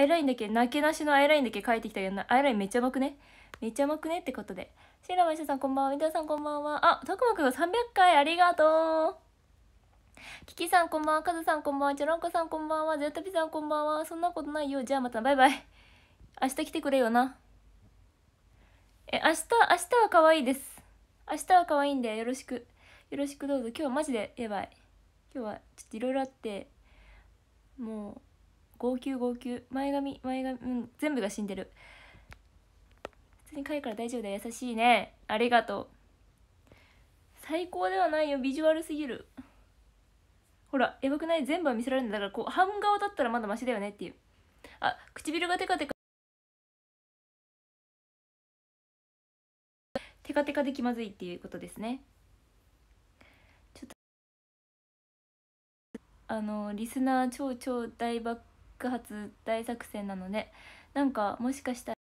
アイラインだけなけなしのアイラインだけ描いてきたけどアイラインめっちゃうまくねめっちゃうまくねってことでシーラマイシャさんこんばんは皆さんこんばんはあたくまくん300回ありがとうキキさんこんばんはカズさんこんばんはチョランコさんこんばんはゼトピさんこんばんはそんなことないよじゃあまたバイバイ明日来てくれよなえ明日明日は可愛いです明日は可愛いんでよろしくよろしくどうぞ今日マジでやばい今日はちょっといろいろあってもう号泣号泣前髪前髪、うん、全部が死んでる普通にかいから大丈夫だ優しいねありがとう最高ではないよビジュアルすぎるほらやばくない全部は見せられるんだからこう半顔だったらまだマシだよねっていうあ唇がテカテカテカテカで気まずいっていうことですねあのリスナー超超大爆ック発大作戦なのでなんかもしかしたら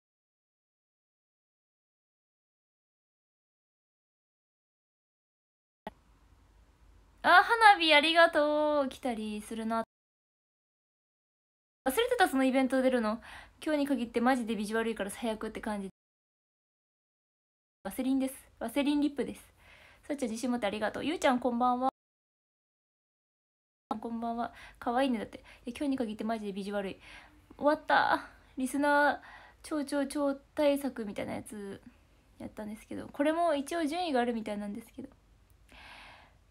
あ花火ありがとう来たりするな忘れてたそのイベント出るの今日に限ってマジでビジュ悪いから最悪って感じワセリンですワセリンリップですさっちゃん自信持ってありがとうゆうちゃんこんばんはこんばんは可愛いねだって今日に限ってマジでビジュ悪い終わったリスナー超超超対策みたいなやつやったんですけどこれも一応順位があるみたいなんですけど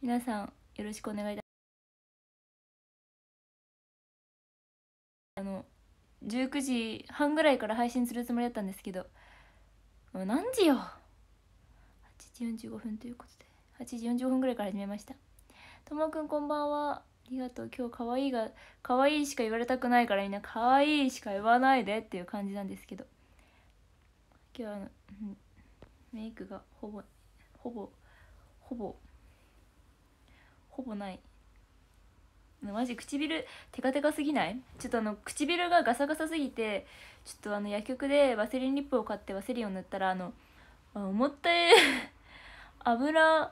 皆さんよろしくお願いいたしますあの19時半ぐらいから配信するつもりだったんですけど何時よ8時45分ということで8時45分ぐらいから始めましたともくんこんばんはりがとう今日可愛いが可愛いしか言われたくないからみんな可愛いしか言わないでっていう感じなんですけど今日あのメイクがほぼほぼほぼほぼないマジ唇テカテカすぎないちょっとあの唇がガサガサすぎてちょっとあの薬局でワセリンリップを買ってワセリンを塗ったらあの思った 油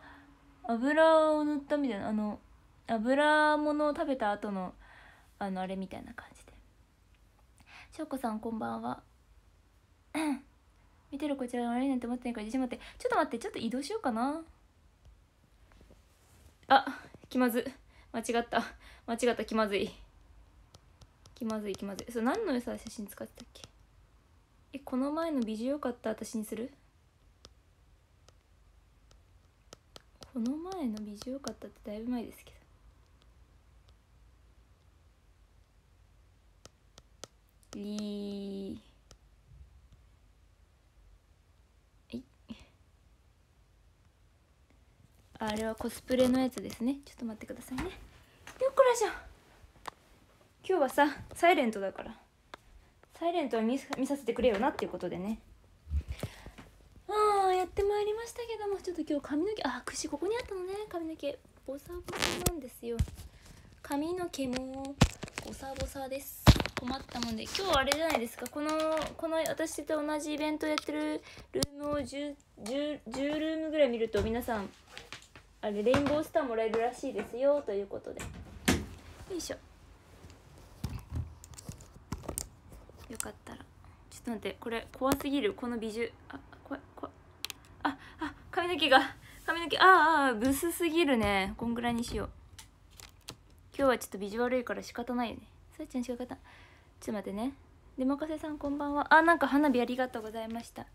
油を塗ったみたいなあの油物を食べた後のあのあれみたいな感じでしょうこさんこんばんは 見てるこちらの悪いなんて思ってないから自信持ってちょっと待ってちょっと移動しようかなあ気まず間違った間違った気まずい気まずい気まずいそう何のさ写真使ってたっけえこの前の美女よかった私にするこの前の美女よかったってだいぶ前ですけどあれはコスプレのやつですねちょっと待ってくださいねよっこらゃん今日はさサイレントだからサイレントは見させてくれよなっていうことでねああやってまいりましたけどもちょっと今日髪の毛あしここにあったのね髪の毛ボサボサなんですよ髪の毛もボサボサです困ったもんで今日あれじゃないですかこのこの私と同じイベントやってるルームを 10, 10, 10ルームぐらい見ると皆さんあれレインボースターもらえるらしいですよということでよいしょよかったらちょっと待ってこれ怖すぎるこの美術あ怖い怖いああ髪の毛が髪の毛ああブスすぎるねこんぐらいにしよう今日はちょっとビジュ悪いから仕方ないよねさっちゃん仕方ちょっと待ってねでまかせさんこんばんはあなんか花火ありがとうございました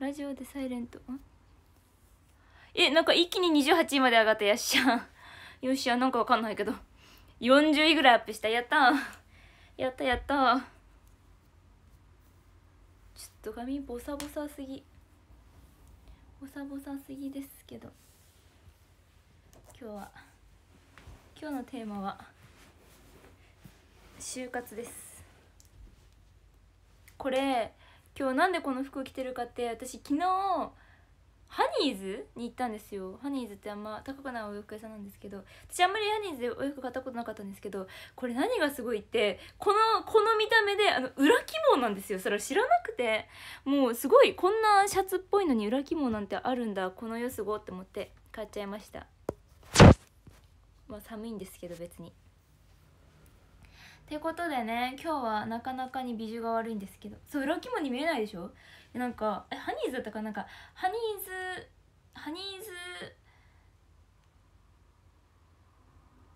ラジオでサイレントえなんか一気に28位まで上がった よっしゃよっしゃなんかわかんないけど40位ぐらいアップしたやった やったやったちょっと髪ボサボサすぎボサボサすぎですけど今日は今日のテーマは就活ですこれ今日なんでこの服着てるかって私昨日ハニーズに行ったんですよハニーズってあんま高くないお洋服屋さんなんですけど私あんまりハニーズでお洋服買ったことなかったんですけどこれ何がすごいってこのこの見た目であの裏起毛なんですよそれ知らなくてもうすごいこんなシャツっぽいのに裏起毛なんてあるんだこの世すごって思って買っちゃいましたまあ、寒いんですけど別にってことでね今日はなかなかに美女が悪いんですけどそう裏肝に見えないでしょなんかえハニーズだったかなんかハニーズハニーズ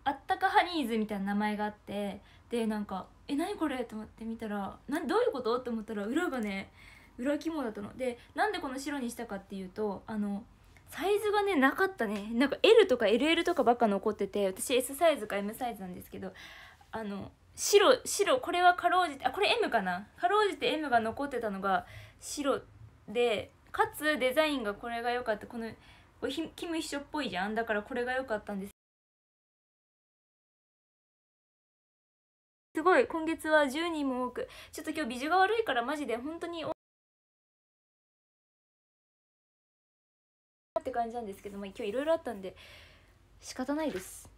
あったかハニーズみたいな名前があってでなんか「え何これ?」と思って見たらなどういうことと思ったら裏がね裏肝だったのでなんでこの白にしたかっていうとあのサイズがねなかったねなんか L とか LL とかばっか残ってて私 S サイズか M サイズなんですけどあの白白これはかろうじてあこれ M かなかろうじて M が残ってたのが白でかつデザインがこれが良かったこのキム秘書っぽいじゃんだからこれが良かったんですすごい今月は10人も多くちょっと今日美女が悪いからマジで本当にって感じなんですけども今日いろいろあったんで仕方ないです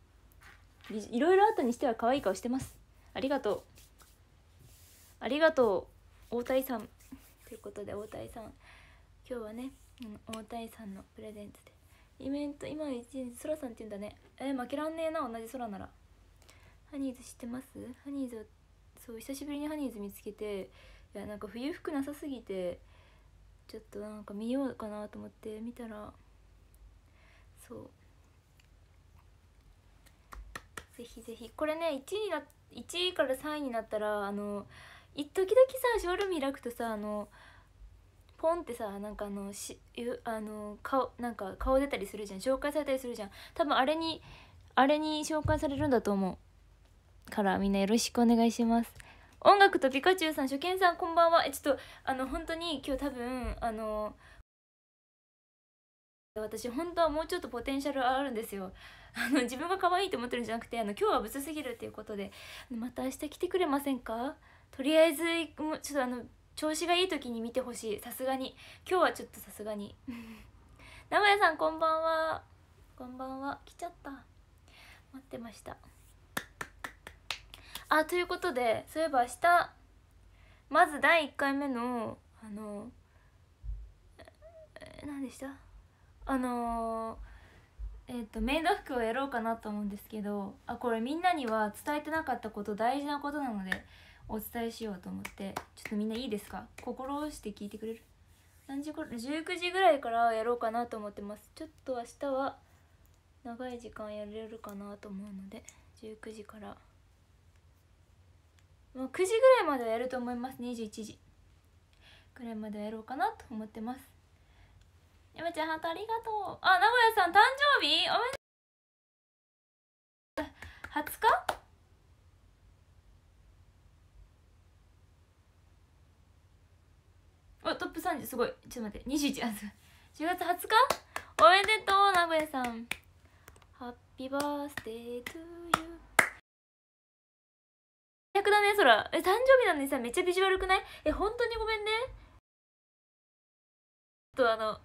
いろいろあったにしては可愛い顔してますありがとうありがとう大谷さんということで大谷さん今日はね大谷さんのプレゼンツでイベント今一日空さんって言うんだねえー、負けらんねえな同じ空ならハニーズ知ってますハニーズそう久しぶりにハニーズ見つけていやなんか冬服なさすぎてちょっとなんか見ようかなと思って見たらそうぜひぜひこれね1位な1位から3位になったらあの一時だけさショールーム開くとさあのポンってさなんかあのしあの顔なんか顔出たりするじゃん紹介されたりするじゃん多分あれにあれに紹介されるんだと思うからみんなよろしくお願いします音楽とピカチュウさん初見さんこんばんはえちょっとあの本当に今日多分あの私本当はもうちょっとポテンシャルあるんですよ あの自分が可愛いと思ってるんじゃなくてあの今日はブスすぎるっていうことでまた明日来てくれませんかとりあえずもうちょっとあの調子がいい時に見てほしいさすがに今日はちょっとさすがに 名古屋さんこんばんはこんばんは来ちゃった待ってましたあということでそういえば明日まず第1回目のあの何でしたあのー、えっ、ー、とメイド服をやろうかなと思うんですけどあこれみんなには伝えてなかったこと大事なことなのでお伝えしようと思ってちょっとみんないいですか心をして聞いてくれる何時頃19時ぐらいからやろうかなと思ってますちょっと明日は長い時間やれるかなと思うので19時からまあ9時ぐらいまではやると思います21時ぐらいまではやろうかなと思ってますやめちゃんハートありがとうあ名古屋さん誕生日おめで20日おトップ30すごいちょっと待って21あ10月20日おめでとう名古屋さんハッピーバースデートゥーユー逆だねそらえ誕生日なのにさめっちゃビジュアルくないえ本当にごめんねとあの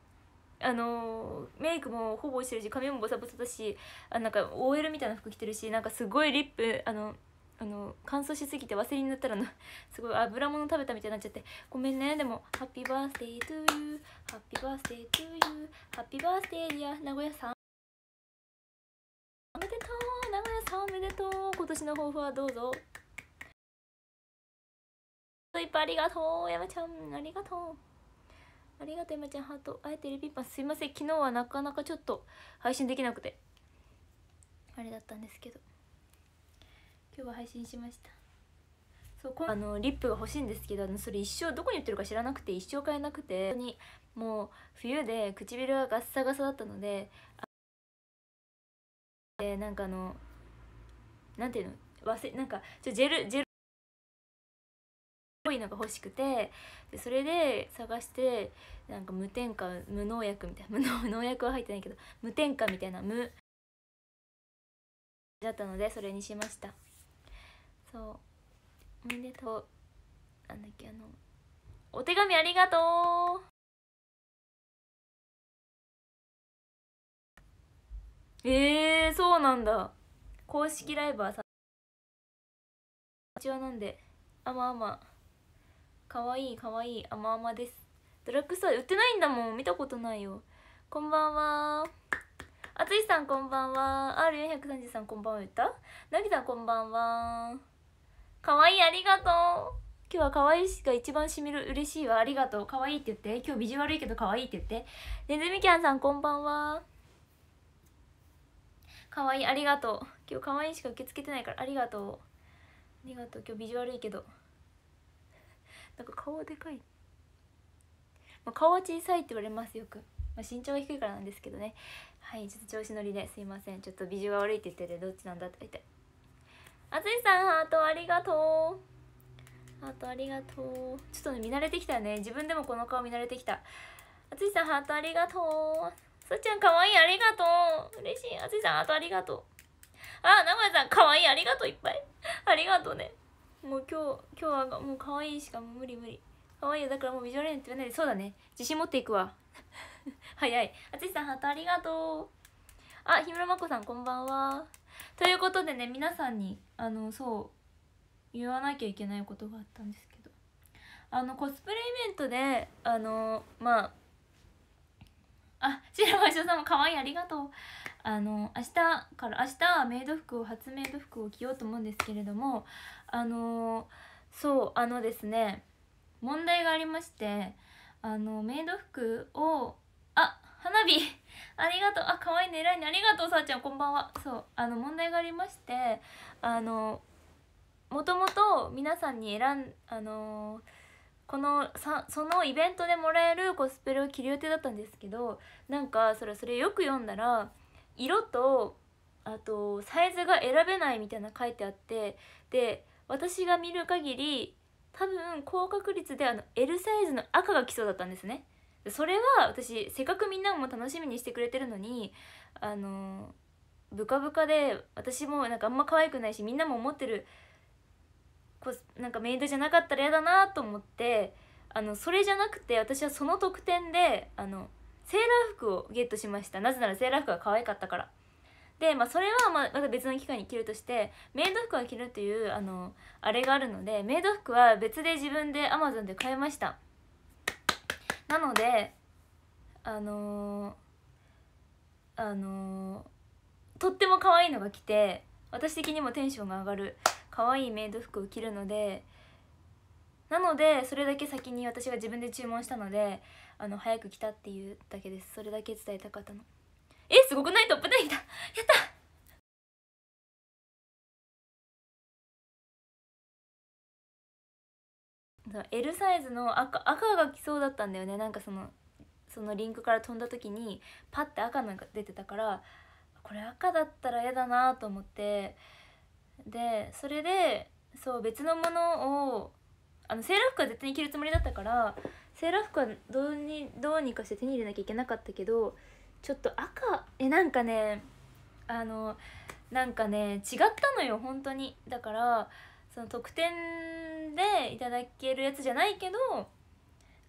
あのメイクもほぼしてるし髪もボサボサだしあなんか OL みたいな服着てるしなんかすごいリップあのあの乾燥しすぎて忘れになったらの すごい油物食べたみたいになっちゃってごめんねでも「ハッピーバースデートゥーユーハッピーバースデートゥーユーハッピーバースデーディア名古屋さん」おめでとう名古屋さんおめでとう今年の抱負はどうぞいっぱいありがとう山ちゃんありがとうありがとう今ちゃんハートあえてリピンパンすいません昨日はなかなかちょっと配信できなくてあれだったんですけど今日は配信しましたそうあのリップが欲しいんですけどそれ一生どこに売ってるか知らなくて一生買えなくて本当にもう冬で唇がガッサガサだったのででなんかあのなんていうの忘れなんかちょジェルジェルぽいのが欲しくてでそれで探してなんか無添加無農薬みたいな 無農薬は入ってないけど無添加みたいな無だったのでそれにしましたそうおめでとうなんだっけあのお手紙ありがとうえー、そうなんだ公式ライバーさんこちはなんであまあまかわいいかわいい甘々ですドラッグストア売ってないんだもん見たことないよこんばんはあついさんこんばんは R430 さんこんばんは言ったなぎさんこんばんはかわいいありがとう今日は可愛いが一番しみる嬉しいわありがとう可愛いって言って今日ビジュ悪いけど可愛いって言ってねずみきゃんさんこんばんは可愛いありがとう今日可愛いしか受け付けてないからありがとうありがとう今日ビジュ悪いけどなんか顔でかい、まあ、顔は小さいって言われますよく、まあ、身長が低いからなんですけどねはいちょっと調子乗りですいませんちょっとビジュが悪いって言っててどっちなんだって言ってあついさんハートありがとうハートありがとうちょっとね見慣れてきたよね自分でもこの顔見慣れてきたあついさんハートありがとうすっちゃんかわいいありがとう嬉しいあついさんハートありがとうあ名古屋さんかわいいありがとういっぱいありがとうねもう今日今日はもう可愛いしかも無理無理可愛いよだからもうビジュアルレンって言わないでそうだね自信持っていくわ 早いあつさんハートありがとうあ氷室真子さんこんばんはということでね皆さんにあのそう言わなきゃいけないことがあったんですけどあのコスプレイベントであのまああ、っ白バさんも可愛いありがとう。あの、明日から、明日はメイド服を、初メイド服を着ようと思うんですけれども、あのそうあのですね問題がありましてあのメイド服をあ花火 ありがとうあ可愛い狙いにありがとうさあちゃんこんばんはそうあの問題がありましてあのもともと皆さんに選んあのこのさそのイベントでもらえるコスプレを着る予定だったんですけどなんかそれそれよく読んだら色とあとサイズが選べないみたいな書いてあってで私が見る限り多分高確率であの L サイズの赤が来そうだったんですねそれは私せっかくみんなも楽しみにしてくれてるのにあのブカブカで私もなんかあんま可愛くないしみんなも思ってるこなんかメイドじゃなかったら嫌だなと思ってあのそれじゃなくて私はその特典であのセーラー服をゲットしましたなぜならセーラー服が可愛かったからで、まあ、それはまた別の機会に着るとしてメイド服は着るっていうあのあれがあるのでメイド服は別で自分で Amazon で買いましたなのであのー、あのー、とっても可愛いのが着て私的にもテンションが上がる可愛いメイド服を着るのでなのでそれだけ先に私が自分で注文したのであの早く来たっていうだけですそれだけ伝えたかったの。えすごくないトップ9だやったそう L サイズの赤赤が来そうだったんだよねなんかそのそのリンクから飛んだ時にパッて赤なんか出てたからこれ赤だったら嫌だなと思ってでそれでそう別のものをあのセーラー服は絶対に着るつもりだったからセーラー服はどうにどうにかして手に入れなきゃいけなかったけどちょっと赤えなんかねあのなんかね違ったのよ本当にだからその特典でいただけるやつじゃないけど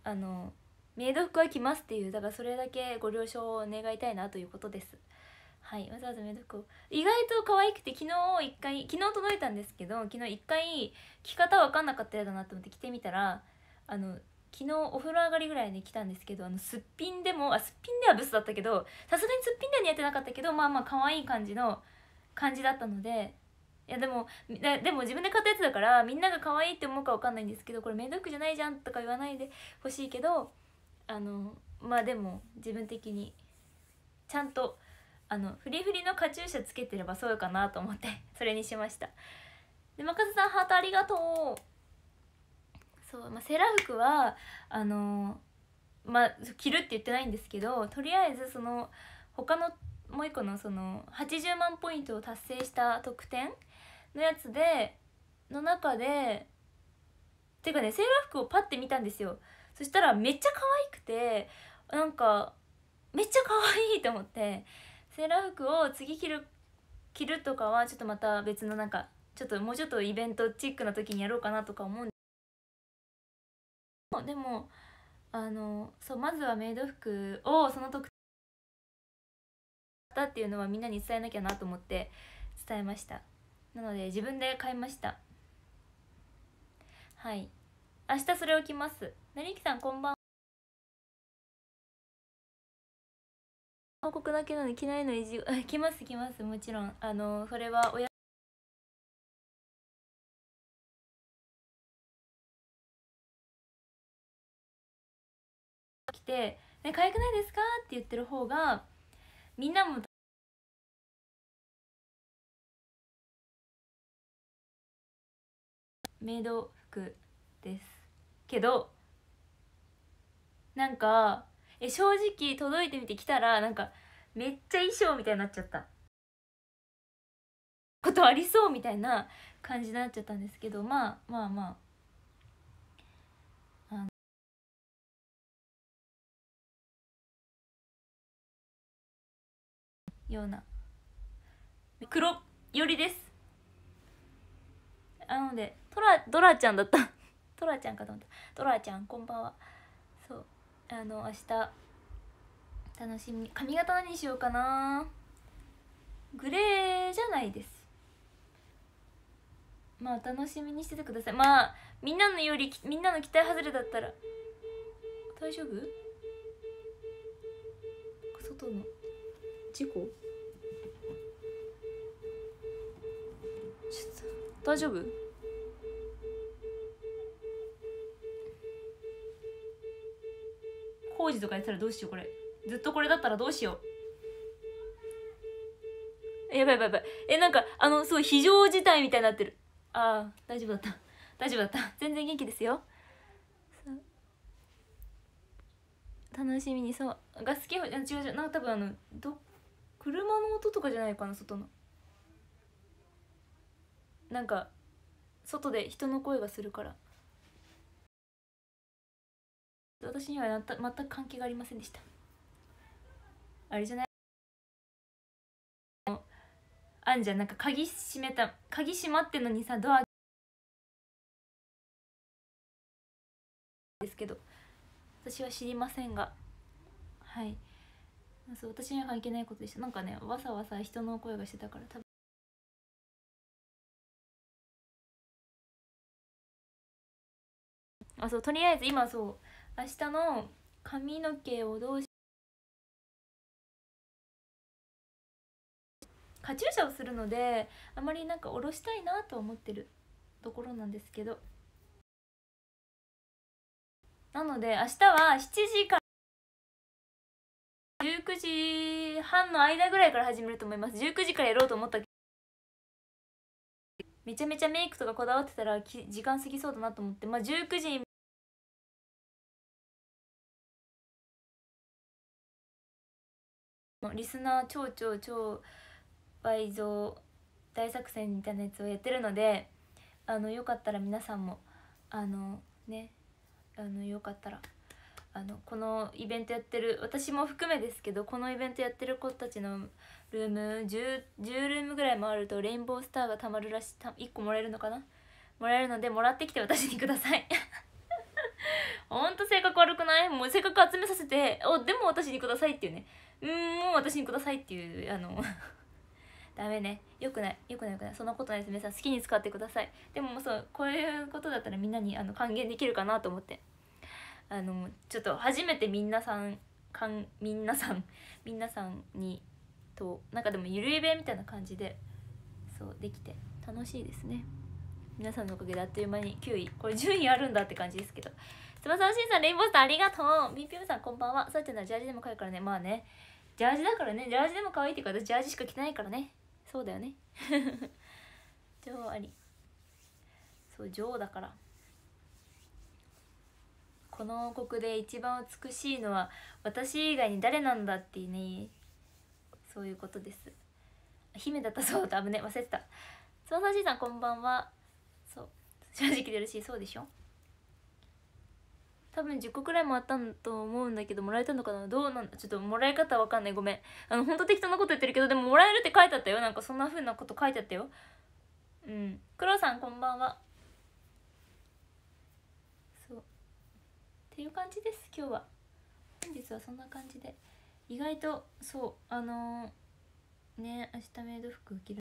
あのメイド服は着ますっていうだからそれだけご了承を願いたいなということですはいわざわざメイド服を意外と可愛くて昨日一回昨日届いたんですけど昨日一回着方分かんなかったやだなと思って着てみたらあの昨日お風呂上がりぐらいに来たんですけどあのすっぴんでもあすっぴんではブスだったけどさすがにすっぴんでは似合ってなかったけどまあまあ可愛い感じの感じだったのでいやでもでも自分で買ったやつだからみんなが可愛いって思うか分かんないんですけどこれめんどくじゃないじゃんとか言わないでほしいけどあのまあでも自分的にちゃんとあのフリフリのカチューシャつけてればそうかなと思ってそれにしましたでませさんハートありがとうそうまあセーラー服はあのまあ着るって言ってないんですけどとりあえずその他のもう一個のその80万ポイントを達成した特典のやつでの中でていうかねセーラー服をパッて見たんですよそしたらめっちゃ可愛くてなんかめっちゃ可愛いと思ってセーラー服を次着る着るとかはちょっとまた別のなんかちょっともうちょっとイベントチックな時にやろうかなとか思うんですでもあのそうまずはメイド服をその特だっていうのはみんなに伝えなきゃなと思って伝えましたなので自分で買いましたはい明日それを着ます成木さんこんばん報告だけなので着ないの意地 着ます着ますもちろんあのそれは親て「ね可愛くないですか?」って言ってる方がみんなもメイド服ですけどなんかえ正直届いてみて来たらなんかめっちゃ衣装みたいになっちゃったことありそうみたいな感じになっちゃったんですけどまあまあまあような黒よりですなのでトラドラちゃんだった トラちゃんかと思ったドラちゃんこんばんはそうあの明日楽しみ髪型何しようかなグレーじゃないですまあ楽しみにしててくださいまあみんなのよりみんなの期待外れだったら大丈夫外の事故ちょっと大丈夫工事とかやったらどうしようこれずっとこれだったらどうしようやばいやばいやばいえなんかあのそう非常事態みたいになってるああ大丈夫だった大丈夫だった全然元気ですよ楽しみにそうが好き違う違うなん多分あのどっ車の音とかじゃないかな外のなんか外で人の声がするから私にはた全く関係がありませんでしたあれじゃないあんじゃんなんか鍵閉めた鍵閉まってのにさドアですけど私は知りませんがはいそう私には関係ないことでしたなんかねわさわさ人の声がしてたから多分あそうとりあえず今そう明日の髪の毛をどうしカチューシャをするのであまりなんか下ろしたいなと思ってるところなんですけどなので明日は7時から19時半の間ぐらいから始めると思います19時からやろうと思ったけどめちゃめちゃメイクとかこだわってたら時間過ぎそうだなと思ってまあ19時リスナー超超超倍増大作戦みたいなやつをやってるのであのよかったら皆さんもあのねあのよかったら。あのこのイベントやってる私も含めですけどこのイベントやってる子たちのルーム 10, 10ルームぐらい回るとレインボースターがたまるらしい1個もらえるのかなもらえるのでもらってきて私にくださいほんと性格悪くないもう性格集めさせて「おでも私にください」っていうね「うんもう私にください」っていうあの ダメねよくないよくないよくないそんなことないです皆さん好きに使ってくださいでもそうこういうことだったらみんなにあの還元できるかなと思って。あのちょっと初めてみんなさんかんみんなさん みんなさんにとなんかでもゆるいべみたいな感じでそうできて楽しいですね皆さんのおかげであっという間に9位これ順位あるんだって感じですけど翼さおしんさんレインボースターありがとう BPM さんこんばんはさっちのはジャージでもかえいからねまあねジャージだからねジャージでも可愛いっていうか私ジャージしか着てないからねそうだよね 女王ありそう女王だからこの王国で一番美しいのは私以外に誰なんだってねそういうことです姫だったそうだ危ね忘れてたつばさじいさんこんばんはそう正直で嬉しいそうでしょ多分10個くらいもあったんと思うんだけどもらえたのかなどうなんだちょっともらい方わかんないごめんあのほんと適当なこと言ってるけどでももらえるって書いてあったよなんかそんな風なこと書いてあったようんクロさんこんばんはっていう感じです今日は本日はそんな感じで意外とそうあのー、ね明日メイド服着る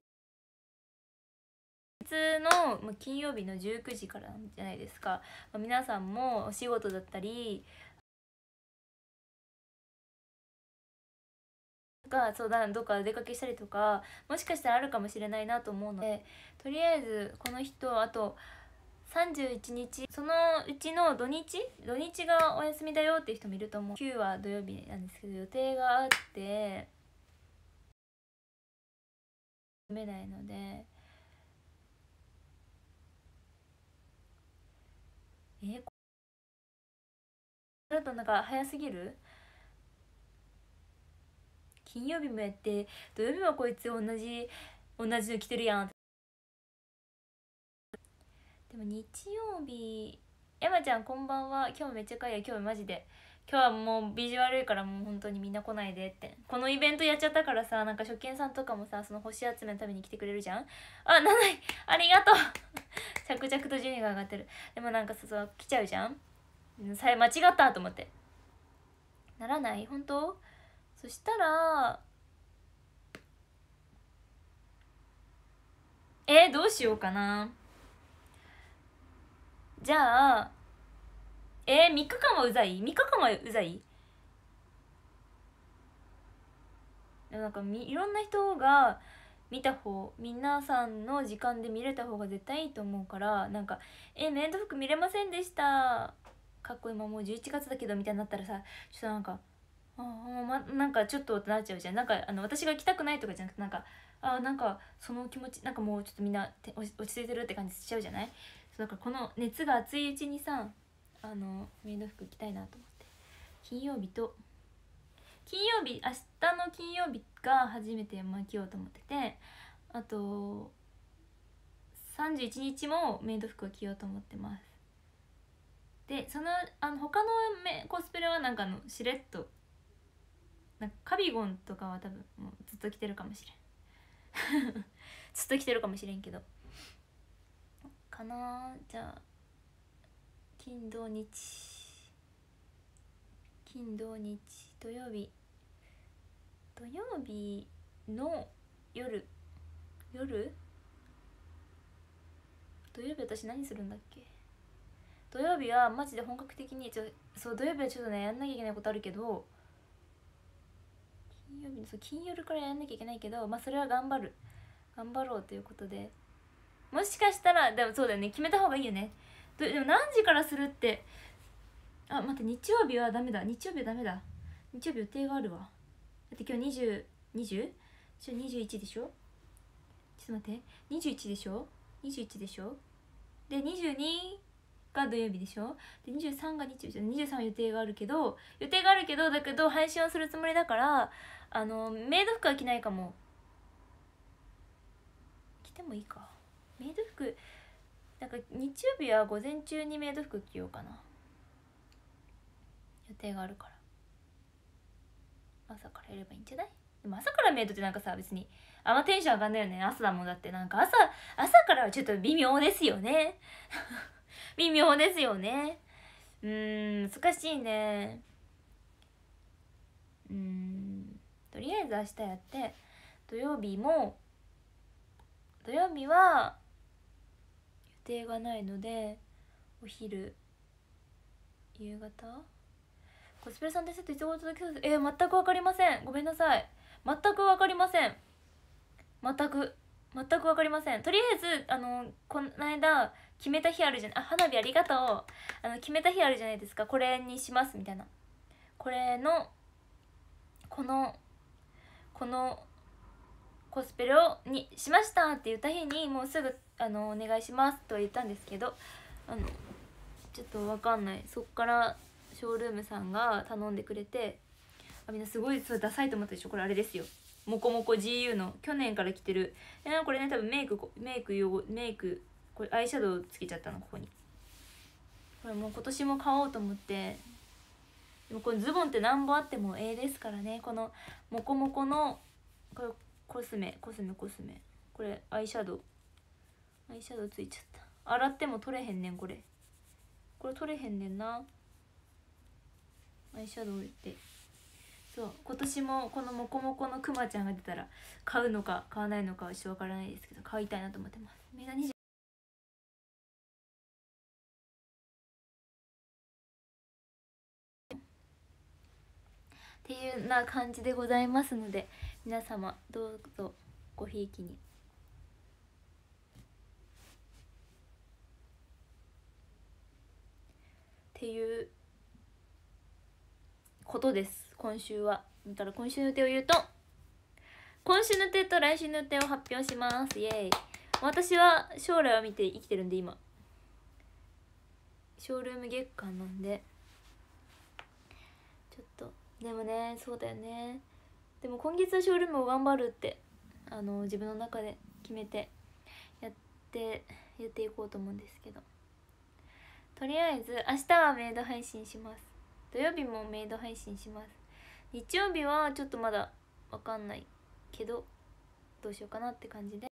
月の、まあ、金曜日の19時からじゃないですか、皆さんもお仕事だったりか相談どっか出かけしたりとかもしかしたらあるかもしれないなと思うのでとりあえずこの人あと31日そのうちの土日土日がお休みだよっていう人もいると思う9は土曜日なんですけど予定があって読めないのでえこれだとなんか早すぎる金曜日もやって土曜日もこいつ同じ同じの着てるやんも日曜日山ちゃんこんばんは今日めっちゃかいや今日マジで今日はもうビジュルいからもう本当にみんな来ないでってこのイベントやっちゃったからさなんか初見さんとかもさその星集めのために来てくれるじゃんあっ7いありがとう着々と順位が上がってるでもなんかさ来ちゃうじゃんさえ間違ったと思ってならない本当そしたらえー、どうしようかなじゃあえー、3日間はうざい3日間はうざいでもなんかみいろんな人が見た方皆さんの時間で見れた方が絶対いいと思うからなんか「えメイド服見れませんでした」かっこ今もう11月だけどみたいになったらさちょっとなんか「ああ、ま、なんかちょっと」ってなっちゃうじゃんなんかあの私がきたくないとかじゃなくてなんか「あなんかその気持ちなんかもうちょっとみんな落ち着いてる」って感じしちゃうじゃないそうだからこの熱が熱いうちにさあのメイド服着たいなと思って金曜日と金曜日明日の金曜日が初めて巻きようと思っててあと31日もメイド服を着ようと思ってますでそのあの他のコスプレはなんかのしれっとなんかカビゴンとかは多分もうずっと着てるかもしれん ずっと着てるかもしれんけどかなじゃあ金土日金土日土曜日土曜日の夜夜土曜日私何するんだっけ土曜日はマジで本格的にちょそう土曜日はちょっとねやんなきゃいけないことあるけど金曜日そう金曜日からやんなきゃいけないけどまあそれは頑張る頑張ろうということでもしかしたらでもそうだよね決めた方がいいよねでも何時からするってあ待って日曜日はダメだ日曜日はダメだ日曜日予定があるわだって今日2 0 2 0 21でしょちょっと待って21でしょ21でしょで22が土曜日でしょで23が日曜日23は予定があるけど予定があるけどだけど配信をするつもりだからあのメイド服は着ないかも着てもいいかメイド服なんか日曜日は午前中にメイド服着ようかな予定があるから朝からやればいいんじゃないでも朝からメイドってなんかさ別にあんまテンション上がんないよね朝だもんだってなんか朝朝からはちょっと微妙ですよね 微妙ですよねうん難しいねうんとりあえず明日やって土曜日も土曜日は定がないのでお昼夕方コスプレさんですっていつごと届きそうえー、全く分かりませんごめんなさい全く分かりません全く全く分かりませんとりあえずあのこの間決めた日あるじゃないあ花火ありがとうあの決めた日あるじゃないですかこれにしますみたいなこれのこのこのコスプレをにしましたって言った日にもうすぐあのお願いしますとは言ったんですけどあのちょっと分かんないそっからショールームさんが頼んでくれてあみんなすごいそれダサいと思ったでしょこれあれですよもこもこ GU の去年から着てるえこれね多分メイクメイク用メイクこれアイシャドウつけちゃったのここにこれもう今年も買おうと思ってでもこのズボンって何本あってもええですからねこのもこもこのこれコスメコスメコスメこれアイシャドウアイシャドウついちゃった洗っても取れへんねんこれこれ取れへんねんなアイシャドウってそう今年もこのモコモコのくまちゃんが出たら買うのか買わないのかは一緒わからないですけど買いたいなと思ってますメガ2っていうな感じでございますので皆様どうぞごひいきに。っていうことです今週はだから今週の予定を言うと今週の予定と来週の予定を発表しますイエーイ私は将来を見て生きてるんで今ショールーム月間なんでちょっとでもねそうだよねでも今月はショールームを頑張るってあの自分の中で決めてやってやっていこうと思うんですけどとりあえず明日はメイド配信します土曜日もメイド配信します日曜日はちょっとまだわかんないけどどうしようかなって感じで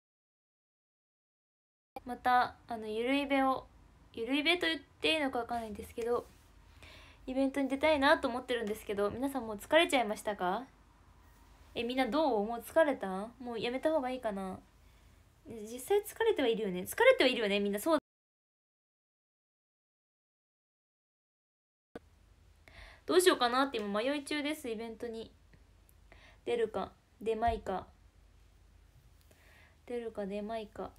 またあのゆるいべをゆるいべと言っていいのかわかんないんですけどイベントに出たいなと思ってるんですけど皆さんもう疲れちゃいましたかえみんなどうもう疲れたもうやめた方がいいかな実際疲れてはいるよね疲れてはいるよねみんなそうどうしようかなって今迷い中ですイベントに出るか出まいか出るか出まいか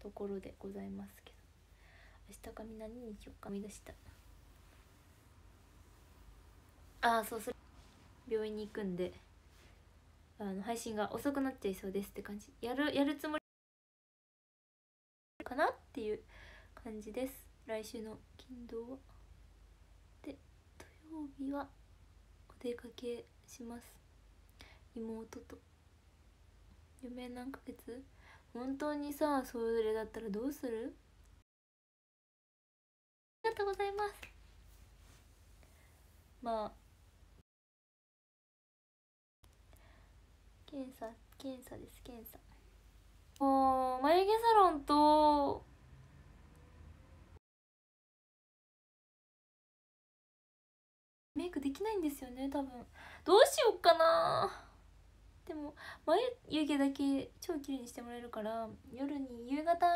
ところでございますけど明日髪何にしようか見出したああそうする病院に行くんで。あの配信が遅くなっちゃいそうですって感じやるやるつもりかなっていう感じです来週の金土はで土曜日はお出かけします妹と夢何ヶ月本当にさそれだったらどうするありがとうございますまあ検査検査です検査もう眉毛サロンとメイクできないんですよね多分どうしよっかなでも眉毛だけ超綺麗にしてもらえるから夜に夕方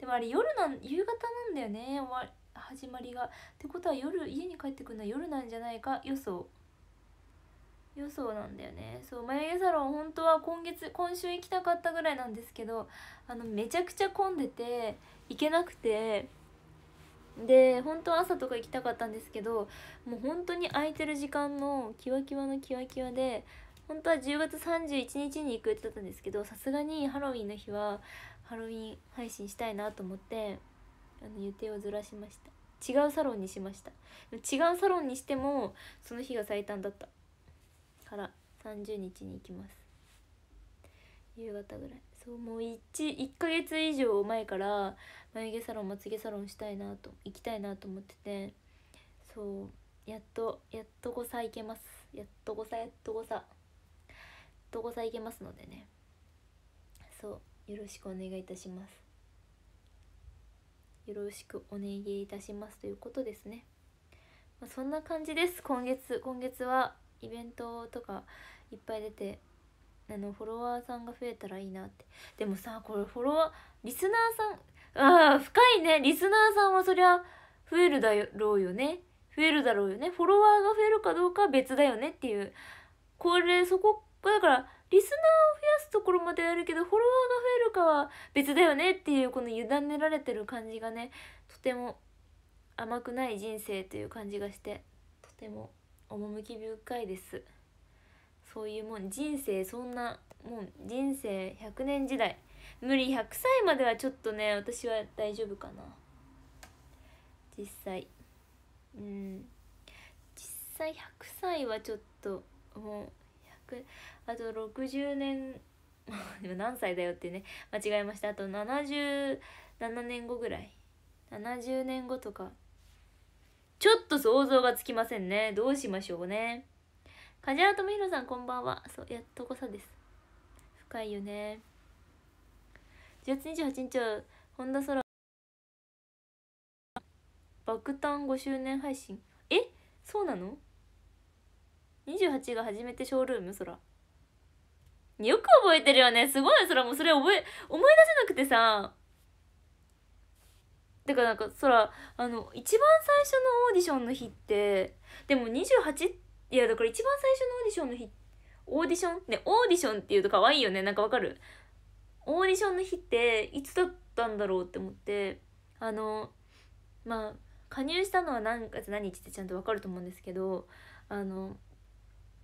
でもあれ夜なん夕方なんだよね始まりがってことは夜家に帰ってくるのは夜なんじゃないか予想予想なんだよねそう眉毛サロン本当は今月今週行きたかったぐらいなんですけどあのめちゃくちゃ混んでて行けなくてで本当は朝とか行きたかったんですけどもう本当に空いてる時間のキワキワのキワキワで本当は10月31日に行くってだったんですけどさすがにハロウィンの日はハロウィン配信したいなと思ってあの予定をずらしました違うサロンにしました違うサロンにしてもその日が最短だったから30日に行きます夕方ぐらいそうもう 1, 1ヶ月以上前から眉毛サロンまつげサロンしたいなと行きたいなと思っててそうやっとやっとこさ行けますやっとこさやっとこさやっと5歳行けますのでねそうよろしくお願いいたしますよろしくお願いいたしますということですね、まあ、そんな感じです今月今月はイベントとかいっぱい出てあのフォロワーさんが増えたらいいなってでもさこれフォロワーリスナーさんああ深いねリスナーさんはそりゃ増えるだろうよね増えるだろうよねフォロワーが増えるかどうかは別だよねっていうこれそこだからリスナーを増やすところまでやるけどフォロワーが増えるかは別だよねっていうこの委ねられてる感じがねとても甘くない人生という感じがしてとても趣深いですそういうもん人生そんなもん人生100年時代無理100歳まではちょっとね私は大丈夫かな実際うん実際100歳はちょっともう100あと60年 何歳だよってね間違えましたあと77年後ぐらい70年後とかちょっと想像がつきませんねどうしましょうね梶原智弘さんこんばんはそうやっとこさです深いよね10月28日は本田空爆誕5周年配信えそうなの ?28 が初めてショールーム空よく覚えてるよねすごいそれもうそれ覚え思い出せなくてさだからなんかそらあの一番最初のオーディションの日ってでも28いやだから一番最初のオーディションの日オーディションねオーディションっていうと可愛いよねなんかわかるオーディションの日っていつだったんだろうって思ってあのまあ加入したのは何月何日ってちゃんとわかると思うんですけどあの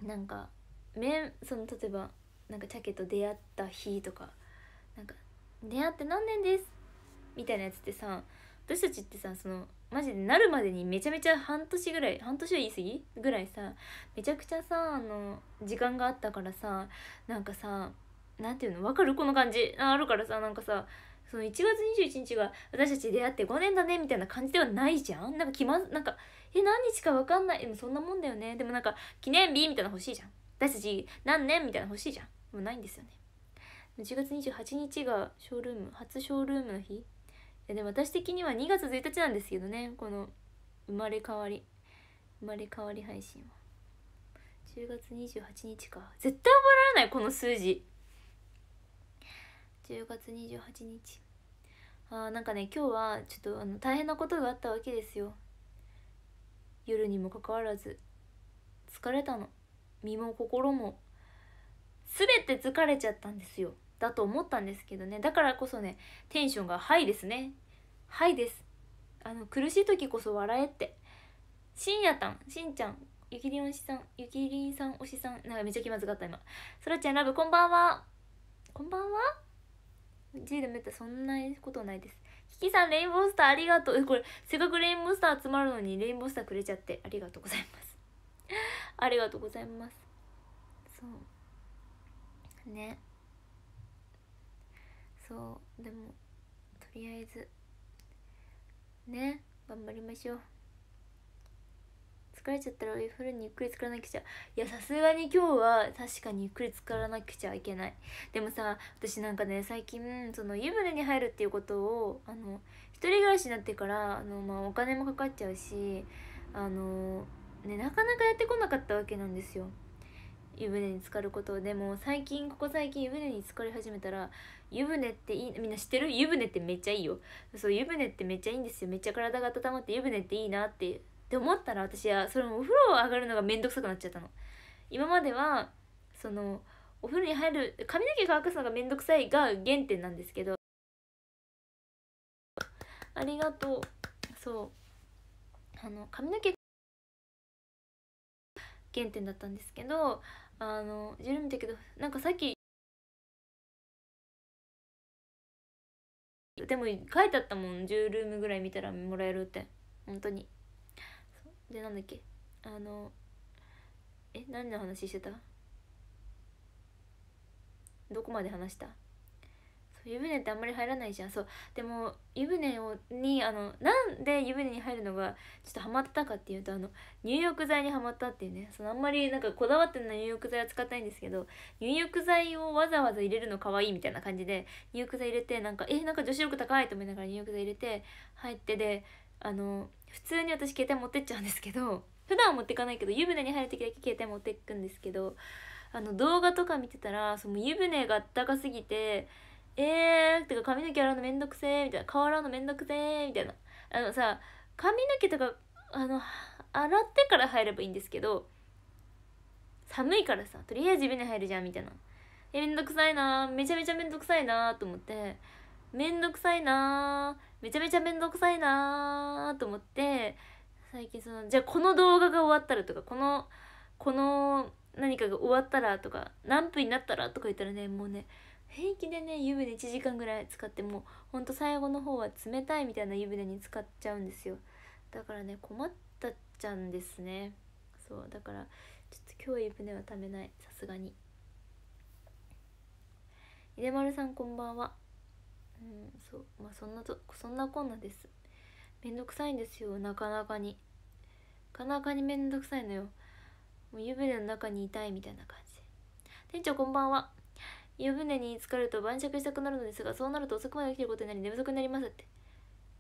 なんかめその例えばなんかチャケと出会った日とかなんか「出会って何年です」みたいなやつってさ私たちってさそのマジでなるまでにめちゃめちゃ半年ぐらい半年は言い過ぎぐらいさめちゃくちゃさあの時間があったからさなんかさ何ていうの分かるこの感じあるからさなんかさその1月21日が私たち出会って5年だねみたいな感じではないじゃんなんか気まなんかえ何日か分かんないでもそんなもんだよねでもなんか記念日みたいな欲しいじゃん私たち何年みたいな欲しいじゃんもうないんですよね1月28日がショールーム初ショールームの日やでも私的には2月1日なんですけどねこの生まれ変わり生まれ変わり配信は10月28日か絶対覚えられないこの数字10月28日あなんかね今日はちょっとあの大変なことがあったわけですよ夜にもかかわらず疲れたの身も心も全て疲れちゃったんですよだと思ったんですけどねだからこそねテンションがハイですねハイですあの苦しい時こそ笑えってしんやたんしんちゃんゆきりんおしさんゆきりんさんおしさんなんかめっちゃ気まずかった今そらちゃんラブこんばんはこんばんは G でめったそんなことないですキキさんレインボースターありがとうこれせっかくレインボースター集まるのにレインボースターくれちゃってありがとうございます ありがとうございますそうねそうでもとりあえずね頑張りましょう疲れちゃったらフルにゆっくり作らなくちゃいやさすがに今日は確かにゆっくり作らなくちゃいけないでもさ私なんかね最近その湯船に入るっていうことをあの一人暮らしになってからあの、まあ、お金もかかっちゃうしあのねなかなかやってこなかったわけなんですよ湯船に浸かることでも最近ここ最近湯船に浸かり始めたら湯船っていいみんな知ってる湯船ってめっちゃいいよそう湯船ってめっちゃいいんですよめっちゃ体が温まって湯船っていいなってって思ったら私はそれもお風呂上がるのがめんどくさくなっちゃったの今まではそのお風呂に入る髪の毛乾かすのがめんどくさいが原点なんですけどありがとうそうあの髪の毛原点だったんですけどあのジル見たけどなんかさっきでも書いてあったもん10ルームぐらい見たらもらえるって本当にでなんだっけあのえ何の話してたどこまで話した湯船ってあんまり入らないじゃんそうでも湯船をにあのなんで湯船に入るのがちょっとハマったかっていうとあの入浴剤にはまったっていうねそのあんまりなんかこだわってない入浴剤は使ったいんですけど入浴剤をわざわざ入れるの可愛いみたいな感じで入浴剤入れてなんかえなんか女子力高いと思いながら入浴剤入れて入ってであの普通に私携帯持ってっちゃうんですけど普段は持ってかないけど湯船に入る時だけ携帯持ってくんですけどあの動画とか見てたらその湯船があったかすぎてえーってか髪の毛洗うのめんどくせえみたいな顔洗うのめんどくせえみたいなあのさ髪の毛とかあの洗ってから入ればいいんですけど寒いからさとりあえず湯に入るじゃんみたいなえめんどくさいなめちゃめちゃめんどくさいなと思ってめんどくさいなめちゃめちゃめんどくさいなと思って最近そのじゃあこの動画が終わったらとかこのこの何かが終わったらとか何分になったらとか言ったらねもうね平気でね湯船1時間ぐらい使ってもほんと最後の方は冷たいみたいな湯船に使っちゃうんですよだからね困ったっちゃんですねそうだからちょっと今日湯船はためないさすがに秀丸さんこんばんはうんそうまあそんなとそんなこんなですめんどくさいんですよなかなかになかなかにめんどくさいのよもう湯船の中にいたいみたいな感じ店長こんばんは湯船に浸かると晩酌したくなるのですがそうなると遅くまで起きることになり寝不足になりますって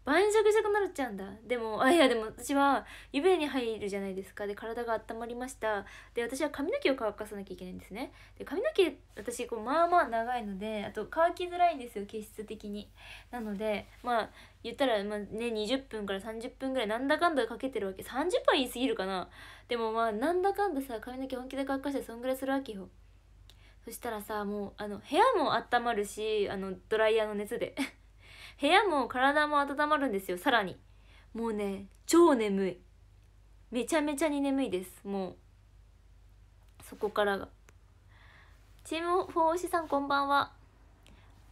晩酌したくなっちゃうんだでもあいやでも私は湯船に入るじゃないですかで体が温まりましたで私は髪の毛を乾かさなきゃいけないんですねで髪の毛私こうまあまあ長いのであと乾きづらいんですよ毛質的になのでまあ言ったら、まあ、ね20分から30分ぐらいなんだかんだかけてるわけ30分は言い過ぎるかなでもまあなんだかんださ髪の毛本気で乾かしてそんぐらいするわけよそしたらさもうあの部屋も温まるしあのドライヤーの熱で 部屋も体も温まるんですよさらにもうね超眠いめちゃめちゃに眠いですもうそこからがチーム4推しさんこんばんは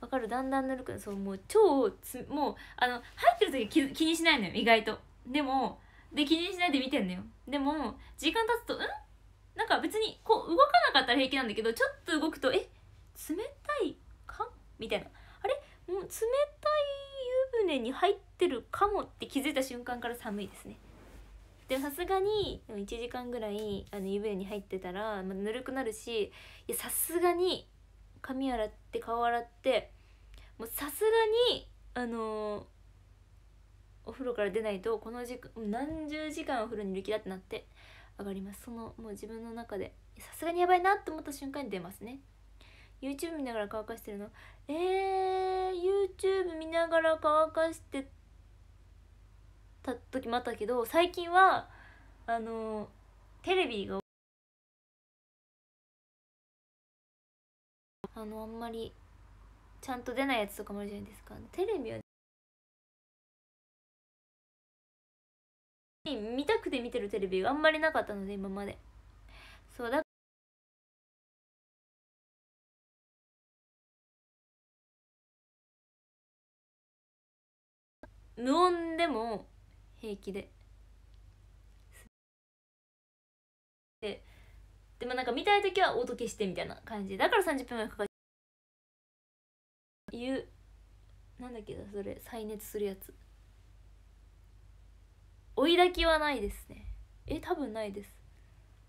わかるだんだんぬるくなそうもう超つもうあの入ってる時気気にしないのよ意外とでもで気にしないで見てんのよでも時間経つと「うんなんか別にこう動かなかったら平気なんだけどちょっと動くとえ冷たいかみたいなあれもう冷たい湯船に入ってるかもって気づいた瞬間から寒いですねでもさすがに1時間ぐらいあの湯船に入ってたら、まあ、ぬるくなるしさすがに髪洗って顔洗ってもうさすがにあのー、お風呂から出ないとこの時間何十時間お風呂にいる気だってなって上がりますそのもう自分の中でさすがにやばいなって思った瞬間に出ますね YouTube 見ながら乾かしてるのえー、YouTube 見ながら乾かしてた時もあったけど最近はあのテレビがあのあんまりちゃんと出ないやつとかもあるじゃないですかテレビは見たくて見てるテレビがあんまりなかったので今までそうだ無音でも平気でででもなんか見たい時は音消してみたいな感じだから30分ぐかかるいうなんだっけだそれ再熱するやつ追い焚きはないですねえ多分ないです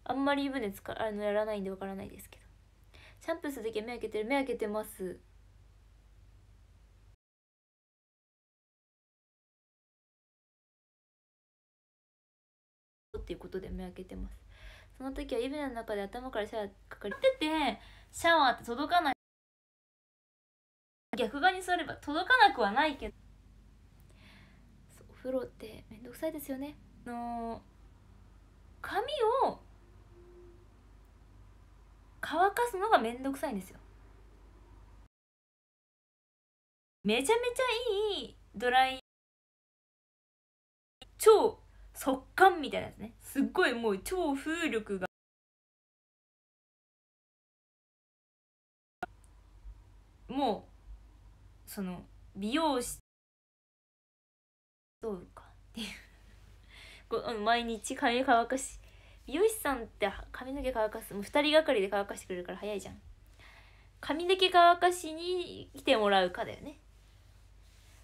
あんまり湯船つかあのやらないんでわからないですけどシャンプーする時は目開けてる目開けてますっていうことで目開けてますその時は湯船の中で頭からシャワーかかりててシャワーって届かない逆側に座れば届かなくはないけど風呂ってめんどくさいですよねあの髪を乾かすのがめんどくさいんですよめちゃめちゃいいドライ超速乾みたいなやつねすっごいもう超風力がもうその美容師どうかっていう毎日髪乾かし美容師さんって髪の毛乾かすもう2人がかりで乾かしてくれるから早いじゃん髪だけ乾かしに来てもらうかだよね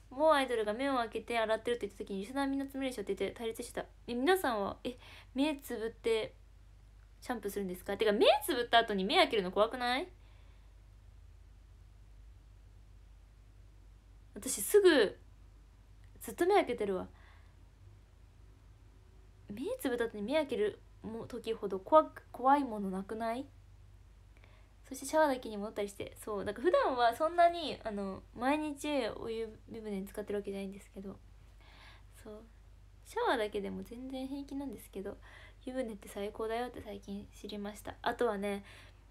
もうアイドルが目を開けて洗ってるって言った時にリスナーみんなつむりでしょって言って対立してたえ皆さんはえ目つぶってシャンプーするんですかてか目つぶった後に目開けるの怖くない私すぐずっと目開けてるわ目つぶったって目開ける時ほど怖怖いものなくないそしてシャワーだけに戻ったりしてそうだから普段はそんなにあの毎日お湯湯船に使ってるわけじゃないんですけどそうシャワーだけでも全然平気なんですけど湯船って最高だよって最近知りましたあとはね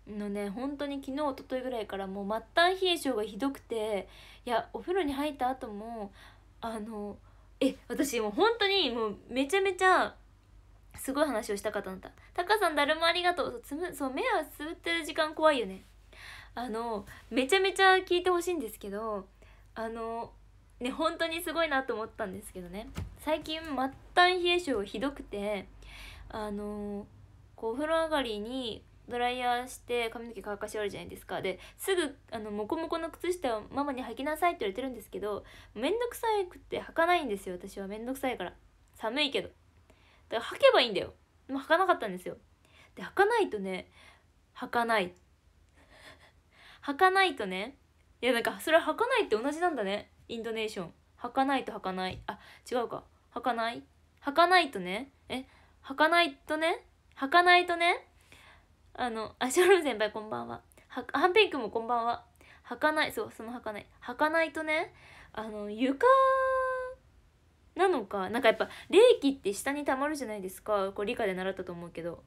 のね本当に昨日おとといぐらいからもう末端冷え性がひどくていやお風呂に入った後もあのえ私もう本当にもうめちゃめちゃすごい話をしたかったんだタカさんだるまありがとうつむそう目はつぶってる時間怖いよねあのめちゃめちゃ聞いてほしいんですけどあのね本当にすごいなと思ったんですけどね最近末端冷え性ひどくてあのこうお風呂上がりにドライヤーして髪の毛乾かし終るじゃないですかですぐあのモコモコの靴下をママに履きなさいって言われてるんですけどめんどくさくて履かないんですよ私はめんどくさいから寒いけどだから履けばいいんだよでも履かなかったんですよで履かないとね履かない 履かないとねいやなんかそれは履かないって同じなんだねインドネーション履かないと履かないあ違うか履かない履かないとねえ履かないとね履かないとねあのあ先輩こんばんはははんぺんくもこんばんははかないそうそのはかないはかないとねあの床なのかなんかやっぱ冷気って下にたまるじゃないですかこれ理科で習ったと思うけど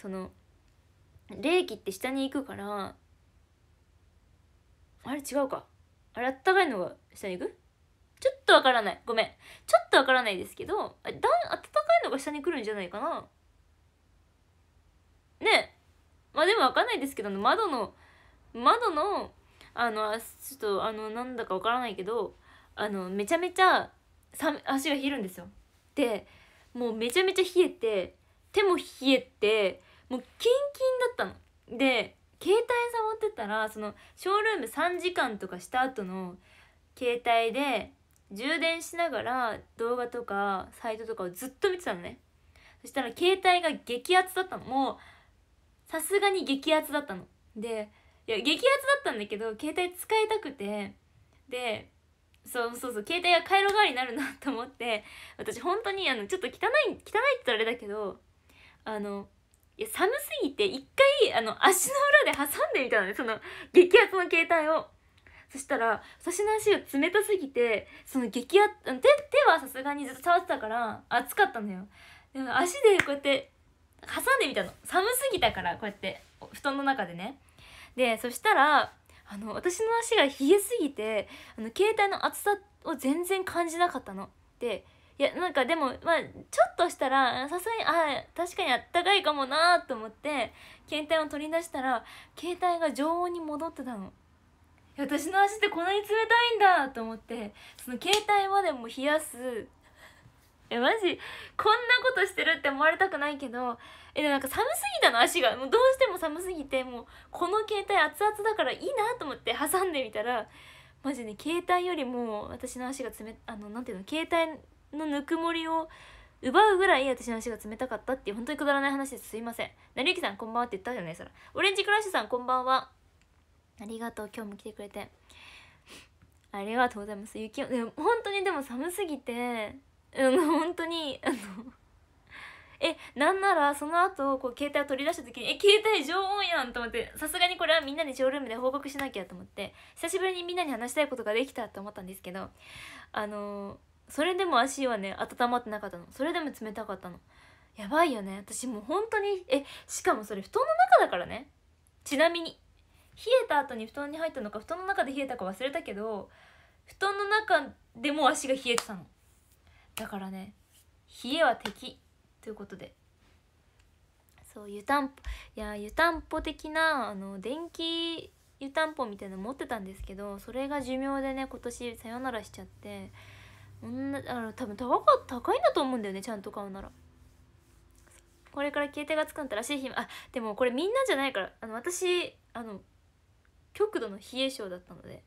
その冷気って下に行くからあれ違うかあれあったかいのが下に行くちょっとわからないごめんちょっとわからないですけどだん暖かいのが下に来るんじゃないかなねえまあでもわかんないですけど窓の窓のあのちょっとあのなんだかわからないけどあのめちゃめちゃ足が冷えるんですよ。でもうめちゃめちゃ冷えて手も冷えてもうキンキンだったの。で携帯触ってたらそのショールーム3時間とかした後の携帯で充電しながら動画とかサイトとかをずっと見てたのねそしたら携帯が激アツだったのもうさすがに激アツだったのでいや激アツだったんだけど携帯使いたくてでそうそうそう携帯が回路代わりになるなと思って私本当にあのちょっと汚い汚いって言ったらあれだけどあのいや寒すぎて一回あの足の裏で挟んでみたのねその激アツの携帯をそしたら私の足が冷たすぎてその激アツ手手はさすがにずっと触ってたから熱かったのよでも足でこうやって挟んでみたの寒すぎたからこうやって布団の中でねでそしたらあの私の足が冷えすぎてあの携帯の厚さを全然感じなかったのでいやなんかでもまあちょっとしたらさすがにあ確かにあったかいかもなと思って携帯を取り出したら携帯が常温に戻ってたの私の足ってこんなに冷たいんだと思ってその携帯までも冷やすやマジこんなことしてるって思われたくないけどえでもなんか寒すぎたの足がもうどうしても寒すぎてもうこの携帯熱々だからいいなと思って挟んでみたらマジね携帯よりも私の足が冷あのなんていうの携帯のぬくもりを奪うぐらい私の足が冷たかったっていう本当にくだらない話ですすいません成幸さんこんばんはって言ったよねそらオレンジクラッシュさんこんばんはありがとう今日も来てくれてありがとうございます雪でも本当にでも寒すぎてあの本当にあのえなんならその後こう携帯を取り出した時に「え携帯常温やん!」と思ってさすがにこれはみんなにショールームで報告しなきゃと思って久しぶりにみんなに話したいことができたと思ったんですけどあのそれでも足はね温まってなかったのそれでも冷たかったのやばいよね私もう本当にえしかもそれ布団の中だからねちなみに冷えた後に布団に入ったのか布団の中で冷えたか忘れたけど布団の中でも足が冷えてたのだからね冷えは敵ということでそう湯たんぽいや湯たんぽ的なあの電気湯たんぽみたいなの持ってたんですけどそれが寿命でね今年さよならしちゃって女あの多分高高いんだと思うんだよねちゃんと買うならこれから携帯がつくんたらしい日あでもこれみんなじゃないからあの私あの極度の冷え性だったので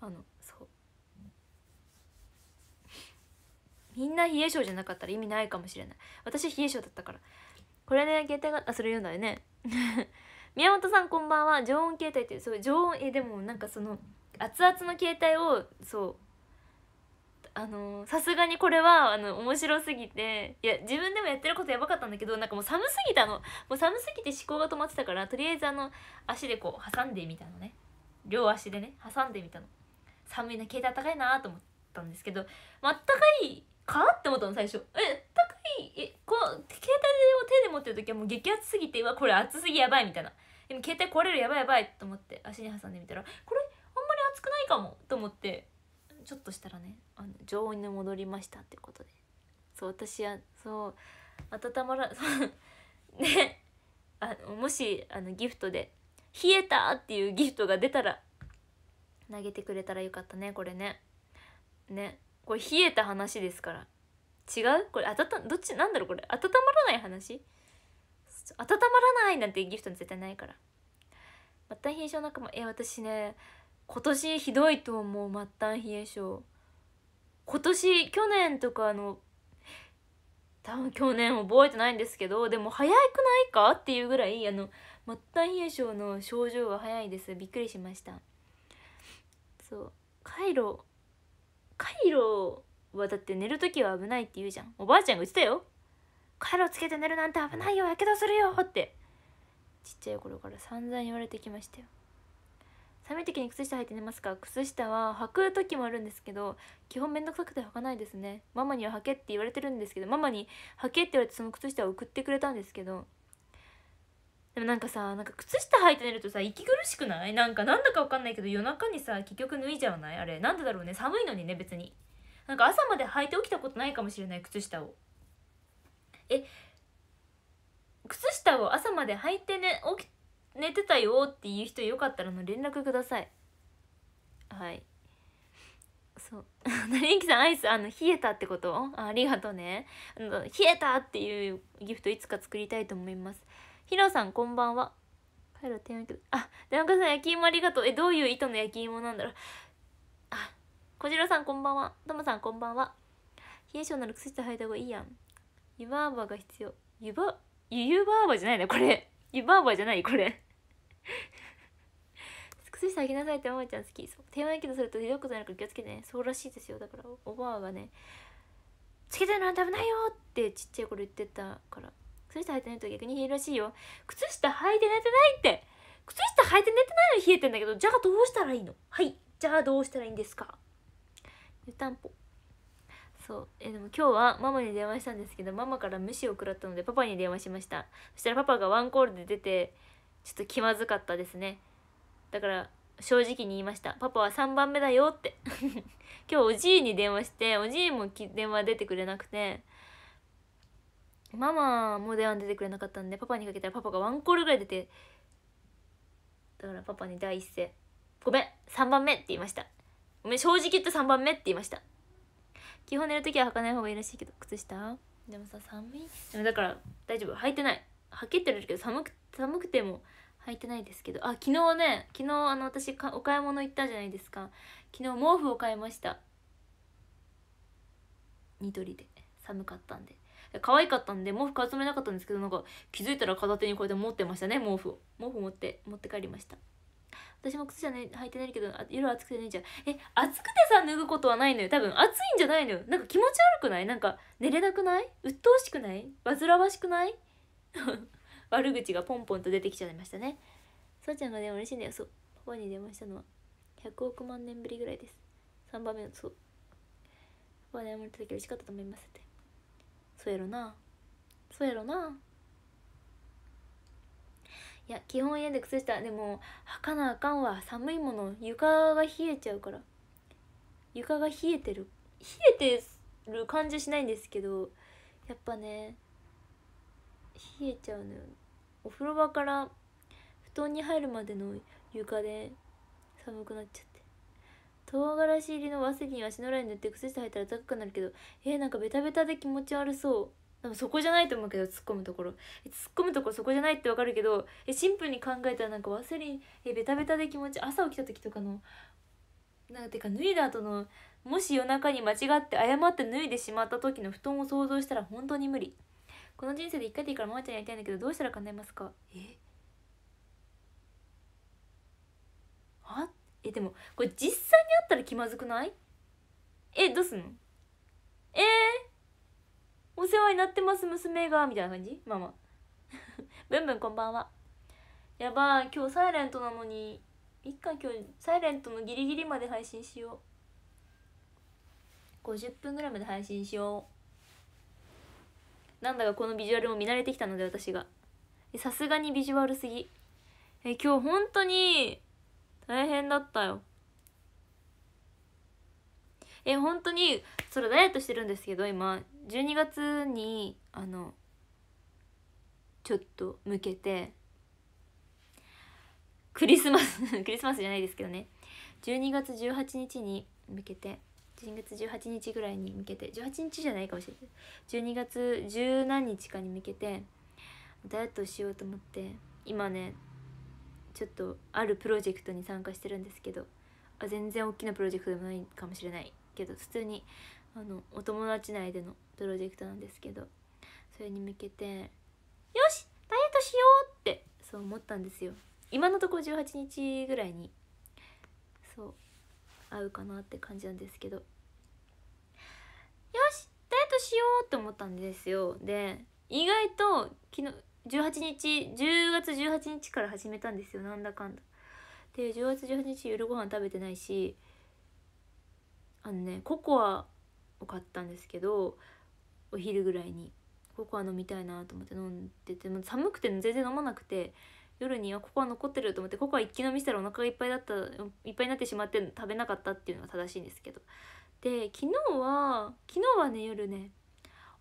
あのみんな冷え性じゃなかったら意味ないかもしれない私冷え性だったからこれで、ね、携帯があそれ言うんだよね 宮本さんこんばんは常温携帯ってそう常温えでもなんかその熱々の携帯をそうあのさすがにこれはあの面白すぎていや自分でもやってることやばかったんだけどなんかもう寒すぎたのもう寒すぎて思考が止まってたからとりあえずあの足でこう挟んでみたのね両足でね挟んでみたの寒いな携帯あったかいなと思ったんですけどあったかいかって思ったの最初え高いえこの携帯を手で持ってる時はもう激熱すぎてうわこれ熱すぎやばいみたいなでも携帯壊れるやばいやばいと思って足に挟んでみたらこれあんまり熱くないかもと思ってちょっとしたらねあの常温に戻りましたってことでそう私はそう温まらそう ねあのもしあのギフトで「冷えた!」っていうギフトが出たら投げてくれたらよかったねこれねねこれ冷えた話ですから違うこれ温どっちなんだろうこれ温まらない話温まらないなんてギフト絶対ないから末端冷え症かもえ私ね今年ひどいと思う末端冷え症今年去年とかあの多分去年覚えてないんですけどでも早くないかっていうぐらいあの末端冷え症の症状が早いですびっくりしましたそうカイロカイロはだって寝る時は危ないって言うじゃんおばあちゃんが言ってたよカイロつけて寝るなんて危ないよやけどするよってちっちゃい頃から散々言われてきましたよ寒い時に靴下履いて寝ますか靴下は履く時もあるんですけど基本めんどくさくて履かないですねママには履けって言われてるんですけどママに履けって言われてその靴下を送ってくれたんですけどでもなんかさなんか靴下履いて寝るとさ息苦しくないなんかなんだかわかんないけど夜中にさ結局脱いじゃわないあれなんでだろうね寒いのにね別になんか朝まで履いて起きたことないかもしれない靴下をえ靴下を朝まで履いてね起き寝てたよっていう人よかったらの連絡くださいはいそう成幸 さんアイスあの冷えたってことありがとうねあの冷えたっていうギフトいつか作りたいと思いますひろさんこんばんは帰る提案あさん焼き芋ありがとうえどういう意図の焼き芋なんだろうあ小次郎さんこんばんはトマさんこんばんは冷え性なら靴下履いた方がいいやん湯婆婆が必要湯ば湯婆婆じゃないねこれ湯婆婆じゃないこれ 靴下履きなさいっておばあちゃん好きそう天前けどするとひどくことになるから気をつけてねそうらしいですよだからおばあがね「つけてるのはて危ないよ!」ってちっちゃい頃言ってたから靴下履いてないと逆に冷えるらしいよ靴下履いて寝てないって靴下履いて寝てないのに冷えてんだけどじゃあどうしたらいいのはいじゃあどうしたらいいんですか湯たんぽそうえでも今日はママに電話したんですけどママから無視を食らったのでパパに電話しましたそしたらパパがワンコールで出てちょっと気まずかったですねだから正直に言いましたパパは3番目だよって 今日おじいに電話しておじいも電話出てくれなくてママも電話出てくれなかったんでパパにかけたらパパがワンコールぐらい出てだからパパに第一声「ごめん3番目」って言いましたごめん正直言って3番目って言いました基本寝る時は履かない方がいいらしいけど靴下でもさ寒いでもだから大丈夫履いてない履けてるけど寒く寒くても履いてないですけどあ昨日ね昨日あの私かお買い物行ったじゃないですか昨日毛布を買いましたニトリで寒かったんで可愛かったんで毛布集めなかったんですけどなんか気づいたら片手にこうやって持ってましたね毛布を毛布持って持って帰りました私も靴じゃね履いてないけど夜暑くて脱いじゃうえ暑くてさ脱ぐことはないのよ多分暑いんじゃないのよなんか気持ち悪くないなんか寝れなくない鬱陶しくない煩わしくない 悪口がポンポンと出てきちゃいましたねそうちゃんがね嬉しいんだよそうここに電話したのは100億万年ぶりぐらいです3番目のそうこパパに謝ってた時嬉しかったと思いますってそうやろなそうやろないや基本家で靴下でも履かなあかんわ寒いもの床が冷えちゃうから床が冷えてる冷えてる感じしないんですけどやっぱね冷えちゃうのよお風呂場から布団に入るまでの床で寒くなっちゃっ唐辛子入りのワセリン足の裏に塗って靴下履いたら高くなるけどえー、なんかベタベタで気持ち悪そうでもそこじゃないと思うけど突っ込むところ突っ込むところそこじゃないってわかるけどえシンプルに考えたらなんかワセリンえベタベタで気持ち朝起きた時とかのなんてか脱いだ後のもし夜中に間違って誤って脱いでしまった時の布団を想像したら本当に無理この人生で一回でいいからママちゃんやりたいんだけどどうしたら叶えますかえあっえでもこれ実際にあったら気まずくないえどうすんのえー、お世話になってます娘がみたいな感じママ ブンブンこんばんはやばい今日サイレントなのにいっか今日サイレントのギリギリまで配信しよう50分ぐらいまで配信しようなんだかこのビジュアルも見慣れてきたので私がさすがにビジュアルすぎえ今日本当に大変だったよえ本当にそれダイエットしてるんですけど今12月にあのちょっと向けてクリスマス クリスマスじゃないですけどね12月18日に向けて12月18日ぐらいに向けて18日じゃないかもしれない12月十何日かに向けてダイエットしようと思って今ねちょっとあるプロジェクトに参加してるんですけどあ全然大きなプロジェクトでもないかもしれないけど普通にあのお友達内でのプロジェクトなんですけどそれに向けてよしダイエットしようってそう思ったんですよ今のところ18日ぐらいにそう合うかなって感じなんですけどよしダイエットしようって思ったんですよで意外と昨日18日10月18日から始めたんですよなんだかんだで10月18日夜ご飯食べてないしあのねココアを買ったんですけどお昼ぐらいにココア飲みたいなと思って飲んでても寒くて全然飲まなくて夜にはココア残ってると思ってココア一気飲みしたらお腹がいっぱいだったいっぱいになってしまって食べなかったっていうのが正しいんですけどで昨日は昨日はね夜ね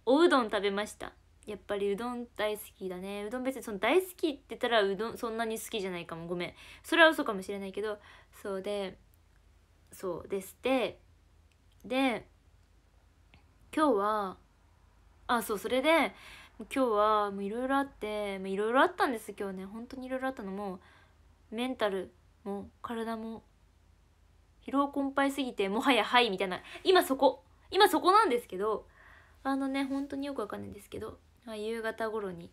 おうどん食べましたやっぱりうどん大好きだねうどん別にその大好きって言ったらうどんそんなに好きじゃないかもごめんそれは嘘かもしれないけどそうでそうですでで今日はあそうそれで今日はいろいろあっていろいろあったんです今日ね本当にいろいろあったのもメンタルも体も疲労困憊すぎてもはやはいみたいな今そこ今そこなんですけどあのね本当によくわかんないんですけど夕方頃に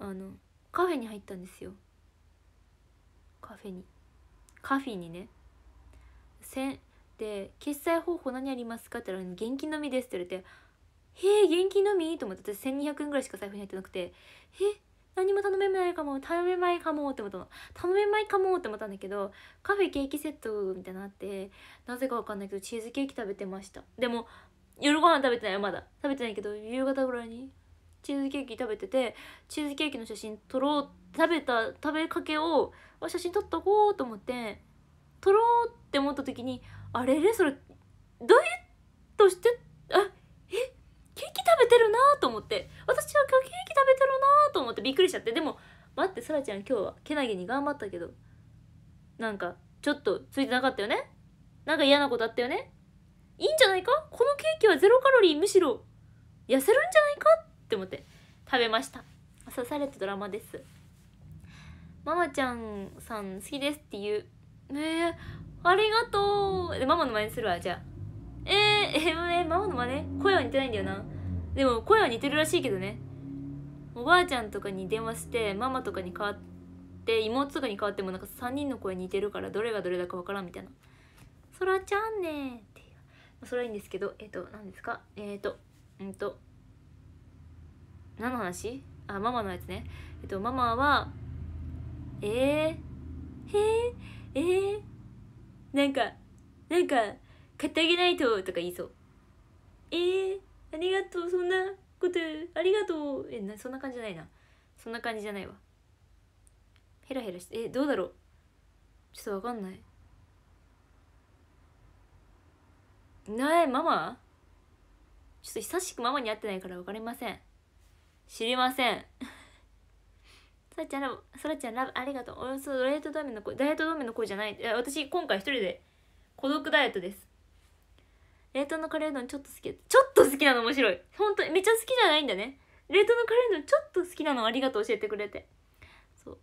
あのカフェに入ったんですよカフェにカフェにねせんで「決済方法何ありますか?」って言ったら「現金のみです」って言われて「へえ現金のみ?」と思って私1200円ぐらいしか財布に入ってなくて「え何も頼めないかも頼めないかも」って思ったの頼めないかもって思ったんだけどカフェケーキセットみたいなのあってなぜか分かんないけどチーズケーキ食べてましたでも夜ご飯食べてないよまだ食べてないけど夕方ぐらいにチーズケーキ食べててチーズケーキの写真撮ろう食べた食べかけを写真撮っとこうと思って撮ろうって思った時にあれれそれダイエットしてあえケーキ食べてるなと思って私は今日ケーキ食べてるなと思ってびっくりしちゃってでも待ってさらちゃん今日はけなげに頑張ったけどなんかちょっとついてなかったよねなんか嫌なことあったよねいいんじゃないかこのケーキはゼロカロリーむしろ痩せるんじゃないかって思って食べました刺されたドラマですママちゃんさん好きですっていうねえありがとうでママの真似するわじゃあえー、えー、ママの真似声は似てないんだよなでも声は似てるらしいけどねおばあちゃんとかに電話してママとかに代わって妹とかに代わってもなんか3人の声似てるからどれがどれだか分からんみたいな「そらちゃんねそれはいいんですけどえっ、ー、と何ですかえっ、ー、とうんと何の話あママのやつねえっ、ー、とママはえー、へええー、なんかなんか買ってあげないととか言いそうえー、ありがとうそんなことありがとうえなそんな感じじゃないなそんな感じじゃないわヘラヘラしてえどうだろうちょっとわかんないないママちょっと久しくママに会ってないから分かりません知りません そらちゃんラブそらちゃんラブありがとうおよそダイエットダメの子ダイエットダメの子じゃないい私今回一人で孤独ダイエットです冷凍のカレーうどんちょっと好きちょっと好きなの面白い本当にめっちゃ好きじゃないんだね冷凍のカレーうどんちょっと好きなのありがとう教えてくれてそう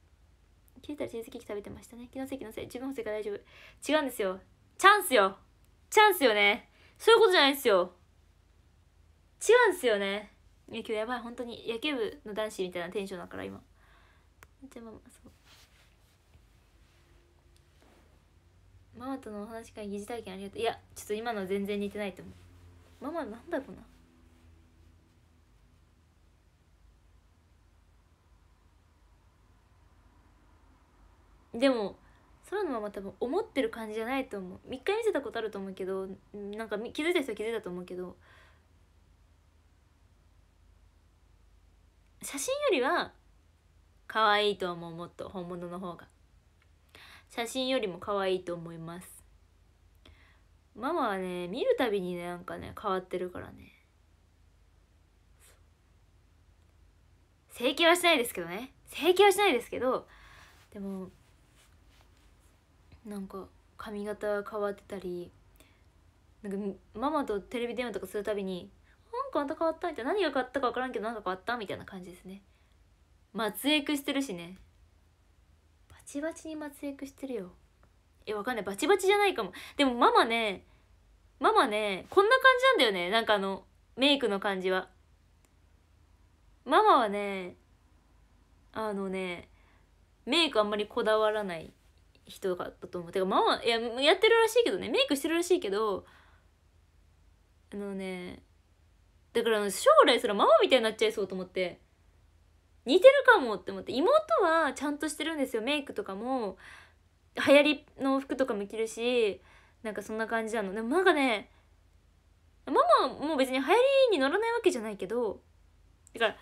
切れたらチーズケーキ食べてましたね気のせい気のせい自分のせいか大丈夫違うんですよチャンスよチャンスよねそういうことじゃないですよ違うんですよねいや今日やばい本当に野球部の男子みたいなテンションだから今めっちゃママそうママとのお話会疑似体験ありがとういやちょっと今の全然似てないと思うママなんだろうなでも空のまま多分思ってる感じじゃないと思う3日見せたことあると思うけどなんか気づいた人は気づいたと思うけど写真よりは可愛いと思うもっと本物の方が写真よりも可愛いと思いますママはね見るたびにねなんかね変わってるからね整形はしないですけどね整形はしないですけどでもなんか髪型変わってたりなんかママとテレビ電話とかするたびに「なんかあんた変わった」みたいな何が変わったか分からんけど何か変わったみたいな感じですね松エくしてるしねバチバチに松エくしてるよえわかんないバチバチじゃないかもでもママねママねこんな感じなんだよねなんかあのメイクの感じはママはねあのねメイクあんまりこだわらない人だったと思うてかママいややってるらしいけどねメイクしてるらしいけどあのねだから将来そらママみたいになっちゃいそうと思って似てるかもって思って妹はちゃんとしてるんですよメイクとかも流行りの服とかも着るしなんかそんな感じなのでもなんかねママもう別に流行りに乗らないわけじゃないけどだから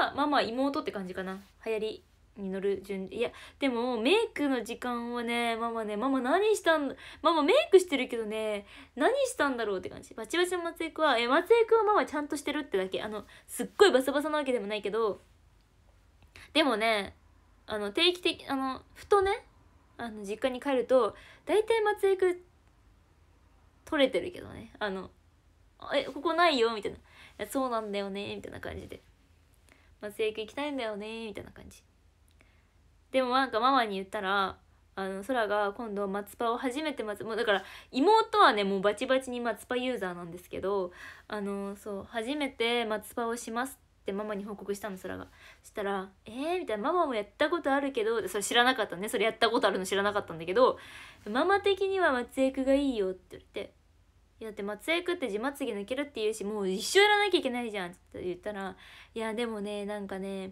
空ママ妹って感じかな流行りに乗る順いやでもメイクの時間はねママねママ何したんママメイクしてるけどね何したんだろうって感じバチバチの松江くはえ松江くはママちゃんとしてるってだけあのすっごいバサバサなわけでもないけどでもねあの定期的あのふとねあの実家に帰ると大体松江く取れてるけどねあの「えここないよ」みたいな「そうなんだよね」みたいな感じで「松江く行きたいんだよね」みたいな感じでもなんかママに言ったらあの空が今度松葉を初めて松もうだから妹はねもうバチバチに松葉ユーザーなんですけどあのそう初めて松葉をしますってママに報告したの空がそしたら「えー?」みたいな「ママもやったことあるけど」それ知らなかったねそれやったことあるの知らなかったんだけど「ママ的には松江区がいいよ」って言って「やだって松江区って地まつげ抜けるって言うしもう一生やらなきゃいけないじゃん」って言ったら「いやでもねなんかね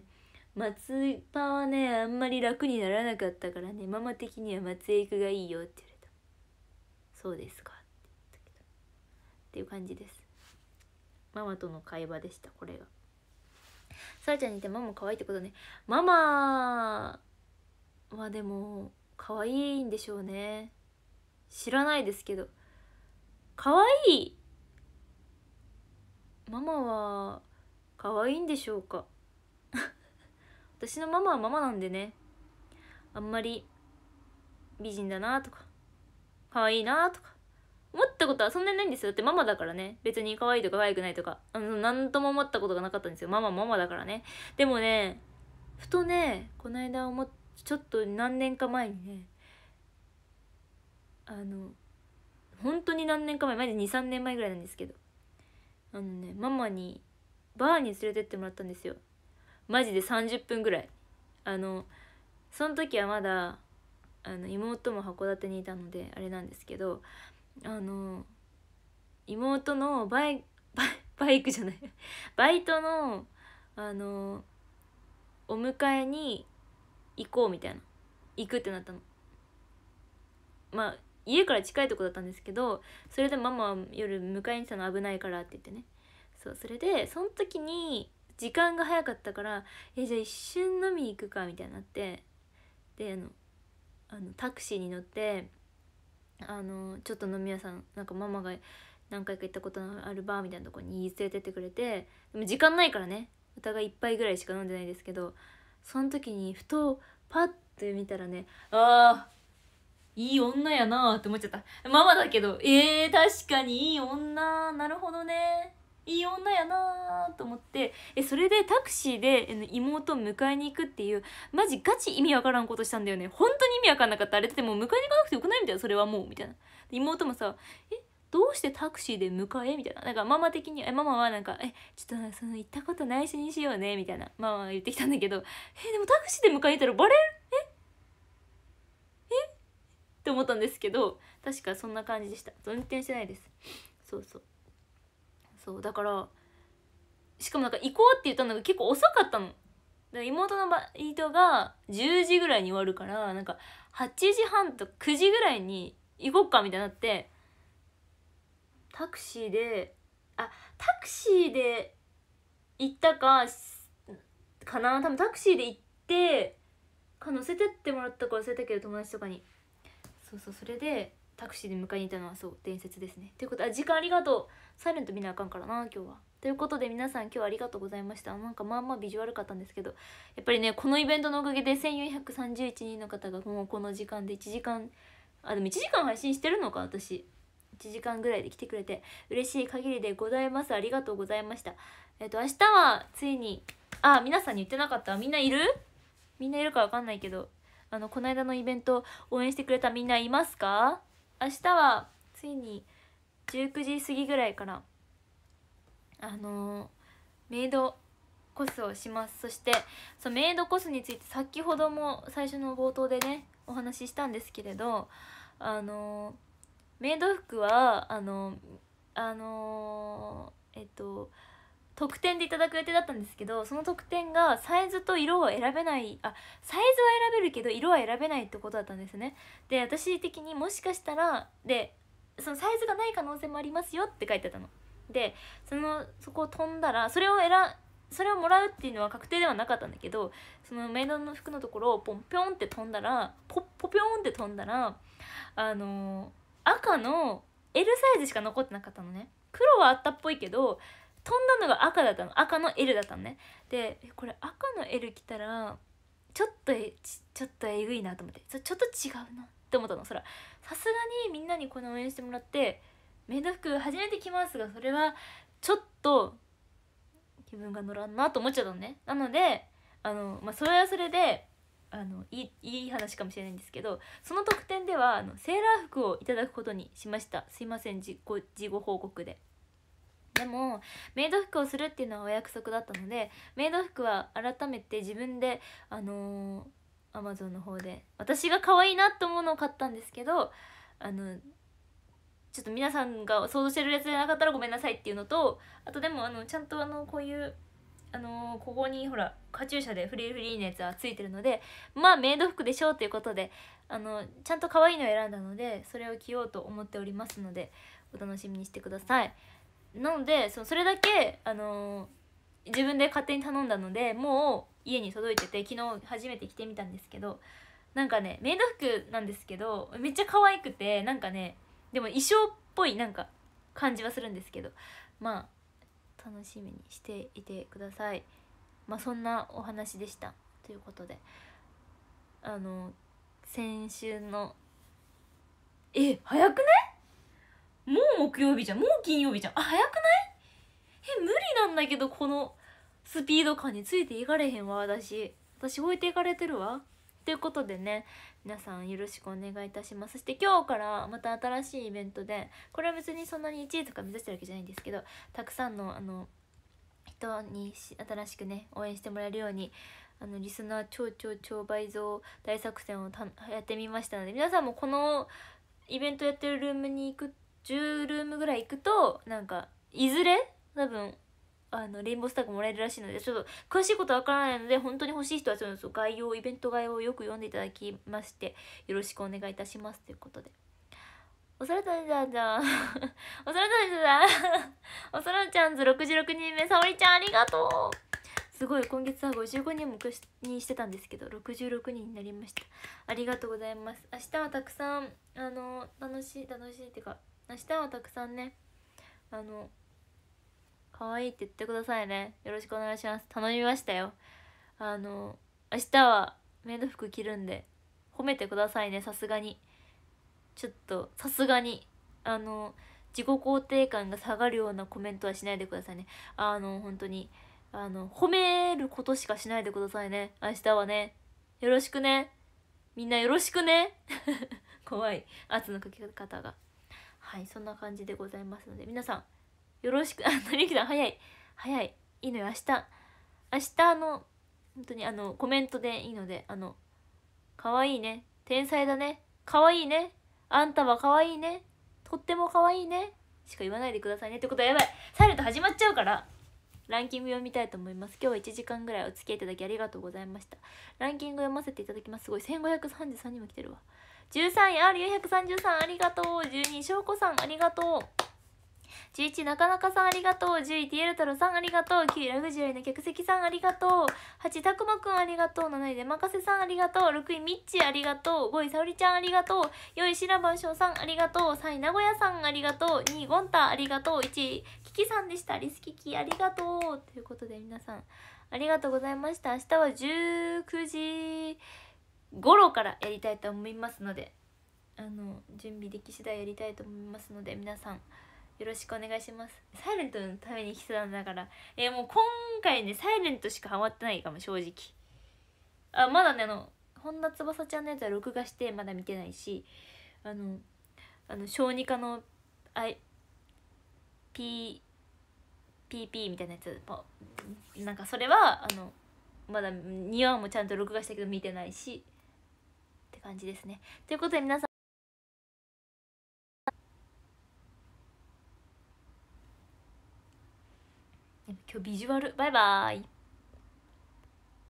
松葉はねあんまり楽にならなかったからねママ的には松江行くがいいよって言われたそうですかって言ったけどっていう感じですママとの会話でしたこれがさあちゃんにいてママ可愛いってことねママはでも可愛いんでしょうね知らないですけど可愛いママは可愛いんでしょうか私のママはママなんでねあんまり美人だなとか可愛いなとか思ったことはそんなにないんですよだってママだからね別に可愛いとか可愛くないとかあの何とも思ったことがなかったんですよママママだからねでもねふとねこの間思っちょっと何年か前にねあの本当に何年か前まで23年前ぐらいなんですけどあのねママにバーに連れてってもらったんですよマジで30分ぐらいあのその時はまだあの妹も函館にいたのであれなんですけどあの妹のバイバイクじゃない バイトのあのお迎えに行こうみたいな行くってなったのまあ家から近いとこだったんですけどそれでママは夜迎えに来たの危ないからって言ってねそうそれでその時に時間が早かったから「えじゃあ一瞬飲み行くか」みたいになってであのあのタクシーに乗ってあのちょっと飲み屋さんなんかママが何回か行ったことのあるバーみたいなとこに連れてってくれてでも時間ないからねお互い1杯ぐらいしか飲んでないですけどその時にふとパッて見たらねあーいい女やなって思っちゃったママだけどえー、確かにいい女なるほどねいい女やなーと思ってえそれでタクシーで妹を迎えに行くっていうマジガチ意味わからんことしたんだよね本当に意味わかんなかったあれってもう迎えに行かなくてよくないみたいなそれはもうみたいな妹もさ「えどうしてタクシーで迎え?」みたいななんかママ的にえママはなんか「えちょっとその行ったこと内緒にしようね」みたいなママは言ってきたんだけど「えでもタクシーで迎えに行ったらバレるええっ?」て思ったんですけど確かそんな感じでした運転してないですそうそうそうだからしかもなんか行こうって言ったのが結構遅かったの。妹のバイトが10時ぐらいに終わるからなんか8時半と9時ぐらいに行こっかみたいになってタクシーであタクシーで行ったかかな多分タクシーで行ってか乗せてってもらったか忘れたけど友達とかにそうそうそれでタクシーで迎えに行ったのはそう伝説ですねということあ時間ありがとうサイレント見なあかんからな今日はということで皆さん今日はありがとうございましたなんかまあまあビジュアルかったんですけどやっぱりねこのイベントのおかげで1431人の方がもうこの時間で1時間あでも1時間配信してるのか私1時間ぐらいで来てくれて嬉しい限りでございますありがとうございましたえっ、と明日はついにあ皆さんに言ってなかったみんないるみんないるかわかんないけどあのこの間のイベント応援してくれたみんないますか明日はついに19時過ぎぐらいからあのー、メイドコスをしますそしてそメイドコスについて先ほども最初の冒頭でねお話ししたんですけれどあのメイド服はあのあのえっと特典でいただく予定だったんですけどその特典がサイズと色を選べないあサイズは選べるけど色は選べないってことだったんですねで私的にもしかしたらでそのサイズがない可能性もありますよって書いてたのでそのそこを飛んだらそれを選それをもらうっていうのは確定ではなかったんだけどそのメイドの服のところをポンピョンって飛んだらポッポピョンって飛んだらあのー、赤の L サイズしか残ってなかったのね黒はあったっぽいけど飛んだのが赤だったの赤の L だったのねでこれ赤の L 来たらちょっとちょっとえぐいなと思ってそれちょっと違うなって思ったのそらさすがにみんなにこの応援してもらってメイド服初めて着ますがそれはちょっと気分が乗らんなと思っちゃったのねなのであの、まあ、それはそれであのいいい話かもしれないんですけどその特典ではあのセーラー服をいただくことにしましたすいません事後報告で。でもメイド服をするっていうのはお約束だったのでメイド服は改めて自分であのー、Amazon の方で私が可愛いなと思うのを買ったんですけどあのちょっと皆さんが想像してるやつじゃなかったらごめんなさいっていうのとあとでもあのちゃんとあのこういうあのー、ここにほらカチューシャでフリーフリーのやつはついてるのでまあメイド服でしょうということであのちゃんと可愛いのを選んだのでそれを着ようと思っておりますのでお楽しみにしてください。なのでそのそれだけ、あのー、自分で勝手に頼んだのでもう家に届いてて昨日初めて着てみたんですけどなんかねメイド服なんですけどめっちゃ可愛くてなんかねでも衣装っぽいなんか感じはするんですけどまあ楽しみにしていてくださいまあそんなお話でしたということであの先週のえ早くねもう木曜日じゃんもう金曜日じゃんあ早くないえ無理なんだけどこのスピード感についていかれへんわ私私置いていかれてるわということでね皆さんよろしくお願いいたしますそして今日からまた新しいイベントでこれは別にそんなに1位とか目指してるわけじゃないんですけどたくさんのあの人に新しくね応援してもらえるようにあのリスナー超超超倍増大作戦をやってみましたので皆さんもこのイベントやってるルームに行く10ルームぐらい行くとなんかいずれ多分あのレインボースタッフもらえるらしいのでちょっと詳しいことわからないので本当に欲しい人はちょっと概要イベント概要をよく読んでいただきましてよろしくお願いいたしますということで。おさらゃんじゃんじゃん。おさらたんじゃんじゃん。おさらちゃんず66人目、沙織ちゃんありがとう。すごい、今月は55人もにしてたんですけど、66人になりました。ありがとうございます。明日はたくさん、あの、楽しい、楽しいっていうか、明日はたくさんねあの可愛いって言ってくださいねよろしくお願いします頼みましたよあの明日はメイド服着るんで褒めてくださいねさすがにちょっとさすがにあの自己肯定感が下がるようなコメントはしないでくださいねあの本当にあの褒めることしかしないでくださいね明日はねよろしくねみんなよろしくね 怖い圧のかけ方が。はいそんな感じでございますので皆さんよろしく あっりさん早い早いいいのよ明日明日の本当にあのコメントでいいのであの可愛いいね天才だね可愛いいねあんたは可愛いねとっても可愛いねしか言わないでくださいねってことはやばいサイレント始まっちゃうからランキング読みたいと思います今日は1時間ぐらいお付き合いいただきありがとうございましたランキング読ませていただきますすごい1533人も来てるわ13位 R433 ありがとう12位しょうこさんありがとう11なかなかさんありがとう10位ティエルトロさんありがとう9位ラグジュアリーの客席さんありがとう8位たくまくんありがとう7位でまかせさんありがとう6位みっちありがとう5位さおりちゃんありがとう4位しらばんしょうさんありがとう3位名古屋さんありがとう2位ゴンタありがとう1位キキさんでしたリスキキありがとうということで皆さんありがとうございました明日は19時ゴロからやりたいと思いますのであの準備でき次第やりたいと思いますので皆さんよろしくお願いしますサイレントのために必要なんだからえー、もう今回ねサイレントしかハマってないかも正直あまだねあの本田翼ちゃんのやつは録画してまだ見てないしあのあの小児科のあい P PP みたいなやつなんかそれはあのまだ2話もちゃんと録画したけど見てないし感じですねということで皆さん今日ビジュアルバイバイ